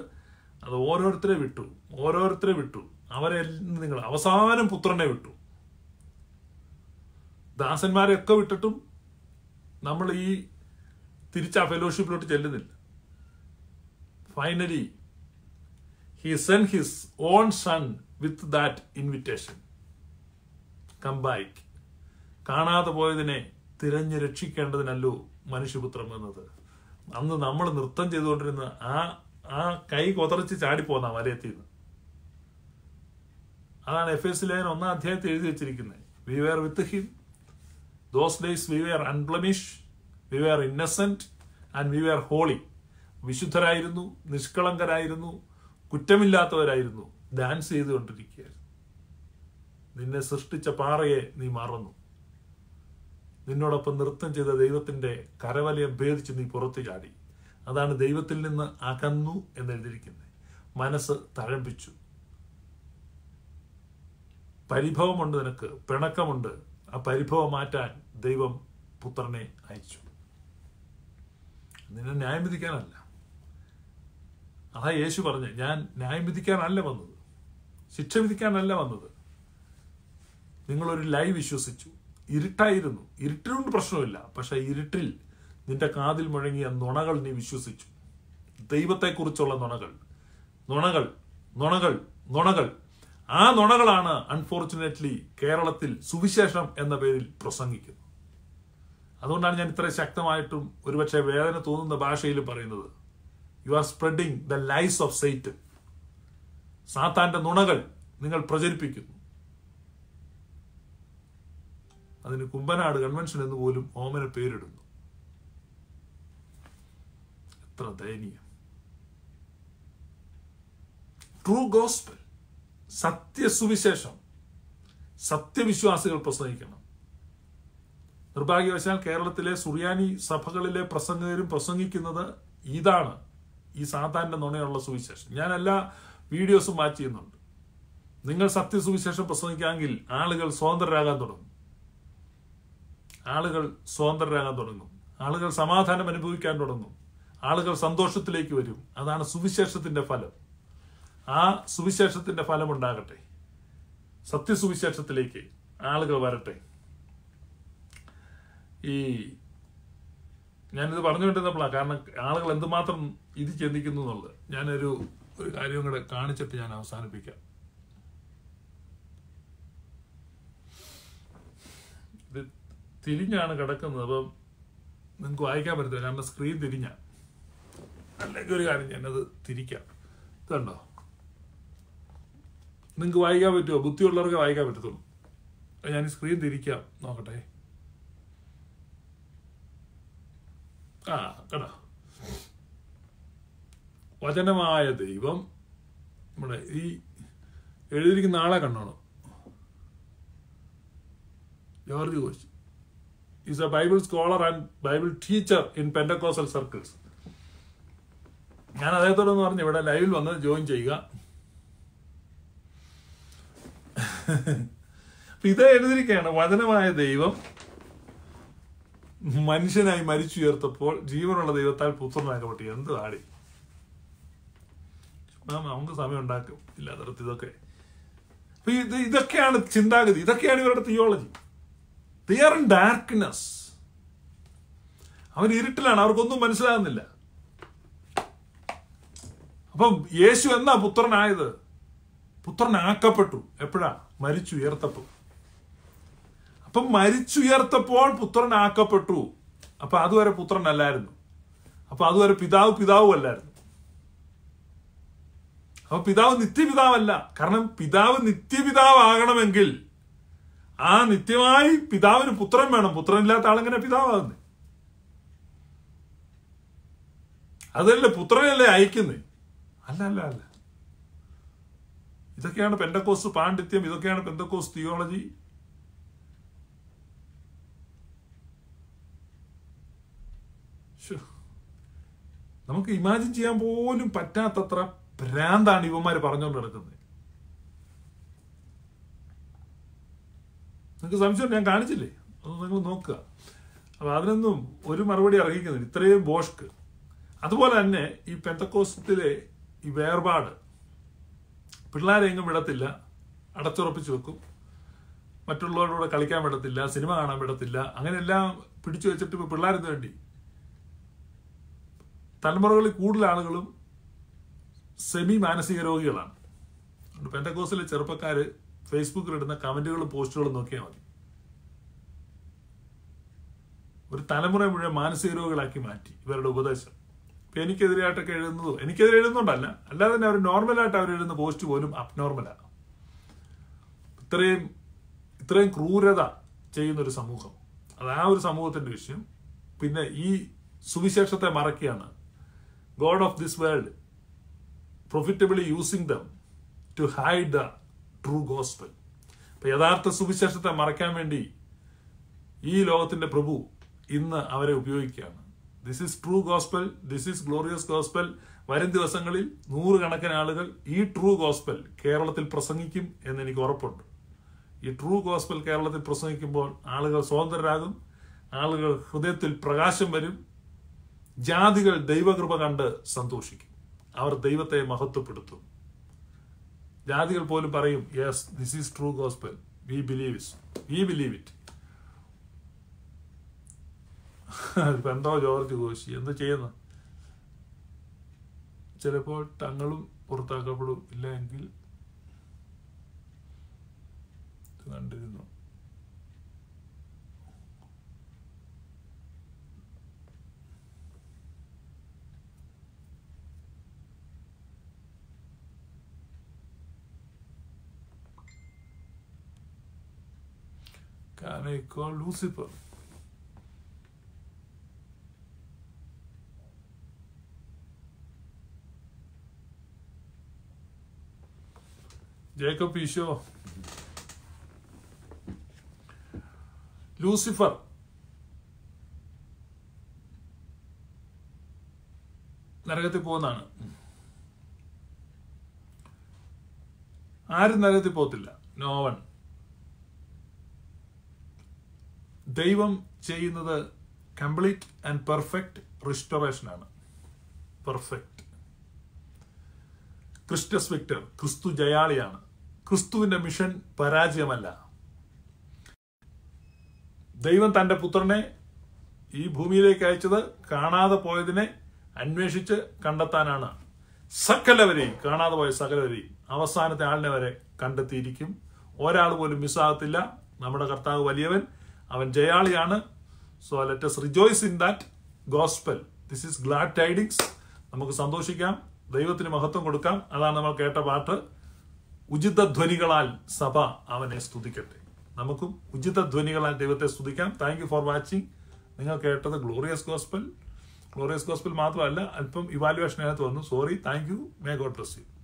അത് ഓരോരുത്തരെ വിട്ടു ഓരോരുത്തരെ വിട്ടു അവരെ നിങ്ങൾ അവസാനം പുത്രനെ വിട്ടു ദാസന്മാരെയൊക്കെ വിട്ടിട്ടും നമ്മൾ ഈ തിരിച്ച ആ ഫെലോഷിപ്പിലോട്ട് ചെല്ലുന്നില്ല finally he sent his own son with that invitation back കാണാതെ പോയതിനെ തിരഞ്ഞു രക്ഷിക്കേണ്ടതിനല്ലോ മനുഷ്യപുത്രം എന്നത് അന്ന് നമ്മൾ നൃത്തം ചെയ്തുകൊണ്ടിരുന്ന ആ ആ കൈ കൊതറിച്ച് ചാടിപ്പോന്ന മലയത്തിൽ നിന്ന് അതാണ് എഫ് എസ് ലേൻ ഒന്നാം അധ്യായത്തിൽ എഴുതി വെച്ചിരിക്കുന്നത് we were with him those days we were unblemished we were innocent and we were holy വിശുദ്ധരായിരുന്നു നിഷ്കളങ്കരായിരുന്നു കുറ്റമില്ലാത്തവരായിരുന്നു ഡാൻസ് ചെയ്തുകൊണ്ടിരിക്കുകയായിരുന്നു നിന്നെ സൃഷ്ടിച്ച പാറയെ നീ മറന്നു നിന്നോടൊപ്പം നൃത്തം ചെയ്ത ദൈവത്തിന്റെ കരവലയം ഭേദിച്ച് നീ പുറത്തു ചാടി അതാണ് ദൈവത്തിൽ നിന്ന് അകന്നു എന്നെഴുതിയിരിക്കുന്നത് മനസ്സ് തഴമ്പിച്ചു പരിഭവമുണ്ട് നിനക്ക് പിണക്കമുണ്ട് ആ പരിഭവം മാറ്റാൻ ദൈവം പുത്രനെ അയച്ചു നിന്നെ ന്യായം വിധിക്കാനല്ല അതാ യേശു പറഞ്ഞു ഞാൻ ന്യായം വിധിക്കാനല്ല വന്നത് ശിക്ഷ വിധിക്കാനല്ല വന്നത് നിങ്ങളൊരു ലൈവ് വിശ്വസിച്ചു ഇരുട്ടായിരുന്നു ഇരുട്ടിലുണ്ട് പ്രശ്നമില്ല പക്ഷേ ഇരുട്ടിൽ നിന്റെ കാതിൽ മുഴങ്ങിയ നുണകൾ നീ വിശ്വസിച്ചു ദൈവത്തെക്കുറിച്ചുള്ള നുണകൾ നുണകൾ നുണകൾ നുണകൾ ആ നുണകളാണ് അൺഫോർച്ചുനേറ്റ്ലി കേരളത്തിൽ സുവിശേഷം എന്ന പേരിൽ പ്രസംഗിക്കുന്നത് അതുകൊണ്ടാണ് ഞാൻ ഇത്ര ശക്തമായിട്ടും ഒരുപക്ഷെ വേദന തോന്നുന്ന ഭാഷയിൽ പറയുന്നത് you are spreading the lies of Satan സാത്താന്റെ നുണകൾ നിങ്ങൾ പ്രചരിപ്പിക്കുന്നു അതിന് കുമ്പനാട് കൺവെൻഷൻ എന്ന് പോലും ഓമന പേരിടുന്നു എത്ര ദയനീയം ട്രൂ ഗോസ്പൽ സത്യസുവിശേഷം സത്യവിശ്വാസികൾ പ്രസംഗിക്കണം നിർഭാഗ്യവശാൽ കേരളത്തിലെ സുറിയാനി സഭകളിലെ പ്രസംഗകരും പ്രസംഗിക്കുന്നത് ഇതാണ് ഈ സാധാരണ നുണയുള്ള സുവിശേഷം ഞാൻ എല്ലാ വീഡിയോസും വാച്ച് ചെയ്യുന്നുണ്ട് നിങ്ങൾ സത്യസുവിശേഷം പ്രസംഗിക്കാമെങ്കിൽ ആളുകൾ സ്വതന്ത്രരാകാൻ തുടങ്ങും ആളുകൾ സ്വതന്ത്രരാകാൻ തുടങ്ങും ആളുകൾ സമാധാനം അനുഭവിക്കാൻ തുടങ്ങും ആളുകൾ സന്തോഷത്തിലേക്ക് വരും അതാണ് സുവിശേഷത്തിന്റെ ഫലം ആ സുവിശേഷത്തിന്റെ ഫലം ഉണ്ടാകട്ടെ സത്യസുവിശേഷത്തിലേക്ക് ആളുകൾ വരട്ടെ ഈ ഞാനിത് പറഞ്ഞുകൊണ്ടിരുന്നപ്പോഴാണ് കാരണം ആളുകൾ എന്തുമാത്രം ഇത് ചിന്തിക്കുന്നു എന്നുള്ളത് ഞാനൊരു ഒരു കാര്യം കൂടെ കാണിച്ചിട്ട് ഞാൻ അവസാനിപ്പിക്കാം തിരിഞ്ഞാണ് കിടക്കുന്നത് അപ്പം നിങ്ങൾക്ക് വായിക്കാൻ പറ്റത്തില്ല ഞാൻ സ്ക്രീൻ തിരിഞ്ഞാണ് അല്ലെങ്കിൽ ഒരു കാര്യം ഞാനത് തിരിക്കാം ഇതുണ്ടോ നിങ്ങൾക്ക് വായിക്കാൻ പറ്റുമോ ബുദ്ധിയുള്ളവർക്ക് വായിക്കാൻ പറ്റത്തുള്ളൂ ഞാൻ സ്ക്രീൻ തിരിക്കാം നോക്കട്ടെ ആ കേട്ടോ വചനമായ ദൈവം നമ്മുടെ ഈ എഴുതിയിരിക്കുന്ന ആളെ കണ്ടോണം George Koshy is a Bible scholar and Bible teacher in Pentecostal circles. ഞാൻ അദ്ദേഹത്തോടൊന്ന് പറഞ്ഞു ഇവിടെ ലൈവിൽ വന്ന് ജോയിൻ ചെയ്യുക ഇത് എഴുതിയിരിക്കുകയാണ് വചനമായ ദൈവം മനുഷ്യനായി മരിച്ചുയർത്തപ്പോൾ ജീവനുള്ള ദൈവത്താൽ പുത്രനാക്കപ്പെട്ടു എന്ത് ആടി നമുക്ക് സമയം ഉണ്ടാക്കും ഇല്ലാത്തടത്ത് ഇതൊക്കെ ഇത് ഇതൊക്കെയാണ് ചിന്താഗതി ഇതൊക്കെയാണ് ഇവരുടെ theology they are in darkness അവർ ഇരുട്ടിലാണ് അവർക്കൊന്നും മനസ്സിലാകുന്നില്ല അപ്പം യേശു എന്നാ പുത്രനായത് പുത്രനാക്കപ്പെട്ടു എപ്പോഴാ മരിച്ചുയർത്തപ്പോൾ അപ്പം മരിച്ചുയർത്തപ്പോൾ പുത്രനാക്കപ്പെട്ടു അപ്പൊ അതുവരെ പുത്രനല്ലായിരുന്നു അപ്പൊ അതുവരെ പിതാവ് പിതാവും അല്ലായിരുന്നു അപ്പൊ പിതാവ് നിത്യപിതാവല്ല കാരണം പിതാവ് നിത്യപിതാവാകണമെങ്കിൽ ആ നിത്യമായി പിതാവിന് പുത്രൻ വേണം പുത്രനില്ലാത്ത ആളെങ്ങനെ പിതാവാകുന്നേ അതല്ലേ പുത്രനല്ലേ അയക്കുന്നേ അല്ല അല്ല അല്ല ഇതൊക്കെയാണ് പെന്തക്കോസ് പാണ്ഡിത്യം ഇതൊക്കെയാണ് പെന്തക്കോസ് തിയോളജി നമുക്ക് ഇമാജിൻ ചെയ്യാൻ പോലും പറ്റാത്തത്ര ഭ്രാന്താണ് ഇവന്മാർ പറഞ്ഞുകൊണ്ട് നടക്കുന്നത് നിങ്ങൾക്ക് സംശയം ഞാൻ കാണിച്ചില്ലേ അത് നിങ്ങൾ നോക്കുക അപ്പം അതിനൊന്നും ഒരു മറുപടി അർഹിക്കുന്നില്ല ഇത്രയും ബോഷ്ക്ക് അതുപോലെ തന്നെ ഈ പെന്തക്കോസത്തിലെ ഈ വേർപാട് പിള്ളേരെങ്ങും വിടത്തില്ല അടച്ചുറപ്പിച്ചു വെക്കും മറ്റുള്ളവരോട് കളിക്കാൻ വിടത്തില്ല സിനിമ കാണാൻ വിടത്തില്ല അങ്ങനെയെല്ലാം പിടിച്ചു വെച്ചിട്ട് ഇപ്പോൾ പിള്ളേരെന്ന് വേണ്ടി തലമുറകളിൽ കൂടുതൽ ആളുകളും സെമി മാനസിക രോഗികളാണ് പെന്തക്കോസിലെ ചെറുപ്പക്കാർ ഫേസ്ബുക്കിൽ ഇടുന്ന കമന്റുകളും പോസ്റ്റുകളും നോക്കിയാൽ മതി ഒരു തലമുറ മുഴുവൻ മാനസിക രോഗികളാക്കി മാറ്റി ഇവരുടെ ഉപദേശം ഇപ്പൊ എനിക്കെതിരായിട്ടൊക്കെ എഴുതുന്നതോ എനിക്കെതിരെ എഴുതുന്നുണ്ടല്ല അല്ലാതെ തന്നെ അവർ നോർമലായിട്ട് അവർ എഴുതുന്ന പോസ്റ്റ് പോലും അബ്നോർമലാണ് ഇത്രയും ഇത്രയും ക്രൂരത ചെയ്യുന്ന ഒരു സമൂഹം അത് ആ ഒരു സമൂഹത്തിന്റെ വിഷയം പിന്നെ ഈ സുവിശേഷത്തെ മറക്കുകയാണ് God of this world profitably using them to hide the true gospel അപ്പം യഥാർത്ഥ സുവിശേഷത്തെ മറയ്ക്കാൻ വേണ്ടി ഈ ലോകത്തിൻ്റെ പ്രഭു ഇന്ന് അവരെ ഉപയോഗിക്കുകയാണ് this is true gospel this is glorious gospel വരും ദിവസങ്ങളിൽ നൂറുകണക്കിന് ആളുകൾ ഈ ട്രൂ ഗോസ്പൽ കേരളത്തിൽ പ്രസംഗിക്കും എന്ന് എനിക്ക് ഉറപ്പുണ്ട് ഈ ട്രൂ ഗോസ്പൽ കേരളത്തിൽ പ്രസംഗിക്കുമ്പോൾ ആളുകൾ സ്വതന്ത്രരാകും ആളുകൾ ഹൃദയത്തിൽ പ്രകാശം വരും ജാതികൾ ദൈവകൃപ കണ്ട് സന്തോഷിക്കും അവർ ദൈവത്തെ മഹത്വപ്പെടുത്തും ജാതികൾ പോലും പറയും yes this is true gospel we believe is we believe it ഇപ്പം എന്തോ ജോർജ് ഘോഷി എന്ത് ചെയ്യുന്നു ചിലപ്പോൾ തങ്ങളും പുറത്താക്കപ്പെടും ഇല്ലെങ്കിൽ കണ്ടിരുന്നു Kanye called Lucifer. Jacob Eesho Lucifer നരകത്തിൽ പോകുന്നതാണ് ആരും നരകത്തിൽ പോകത്തില്ല നോവൺ ദൈവം ചെയ്യുന്നത് കംപ്ലീറ്റ് ആൻഡ് പെർഫെക്റ്റ് റിസ്റ്റോറേഷൻ ആണ് പെർഫെക്റ്റ് ക്രിസ്റ്റസ് വിക്ടർ ക്രിസ്തു ജയാളിയാണ് ക്രിസ്തുവിന്റെ മിഷൻ പരാജയമല്ല ദൈവം തന്റെ പുത്രനെ ഈ ഭൂമിയിലേക്ക് അയച്ചത് കാണാതെ പോയതിനെ അന്വേഷിച്ച് കണ്ടെത്താനാണ് സകലവരെയും കാണാതെ പോയ സകലവരെയും അവസാനത്തെ ആളിനെ വരെ കണ്ടെത്തിയിരിക്കും ഒരാൾ പോലും മിസ്സാകത്തില്ല നമ്മുടെ കർത്താവ് വലിയവൻ അവൻ ജയാളിയാണ് so let us rejoice in that gospel this is glad tidings നമുക്ക് സന്തോഷിക്കാം ദൈവത്തിന് മഹത്വം കൊടുക്കാം അതാണ് നമ്മൾ കേട്ട പാട്ട് ഉചിതധ്വനികളാൽ ധ്വനികളാൽ സഭ അവനെ സ്തുതിക്കട്ടെ നമുക്കും ഉചിത ധ്വനികളാൽ ദൈവത്തെ സ്തുതിക്കാം താങ്ക് യു ഫോർ വാച്ചിങ് നിങ്ങൾ കേട്ടത് ഗ്ലോറിയസ് ഗോസ്പെൽ ഗ്ലോറിയസ് ഗോസ്പെൽ മാത്രമല്ല അല്പം ഇവാലുവേഷൻ അകത്ത് വന്നു sorry thank you may God bless U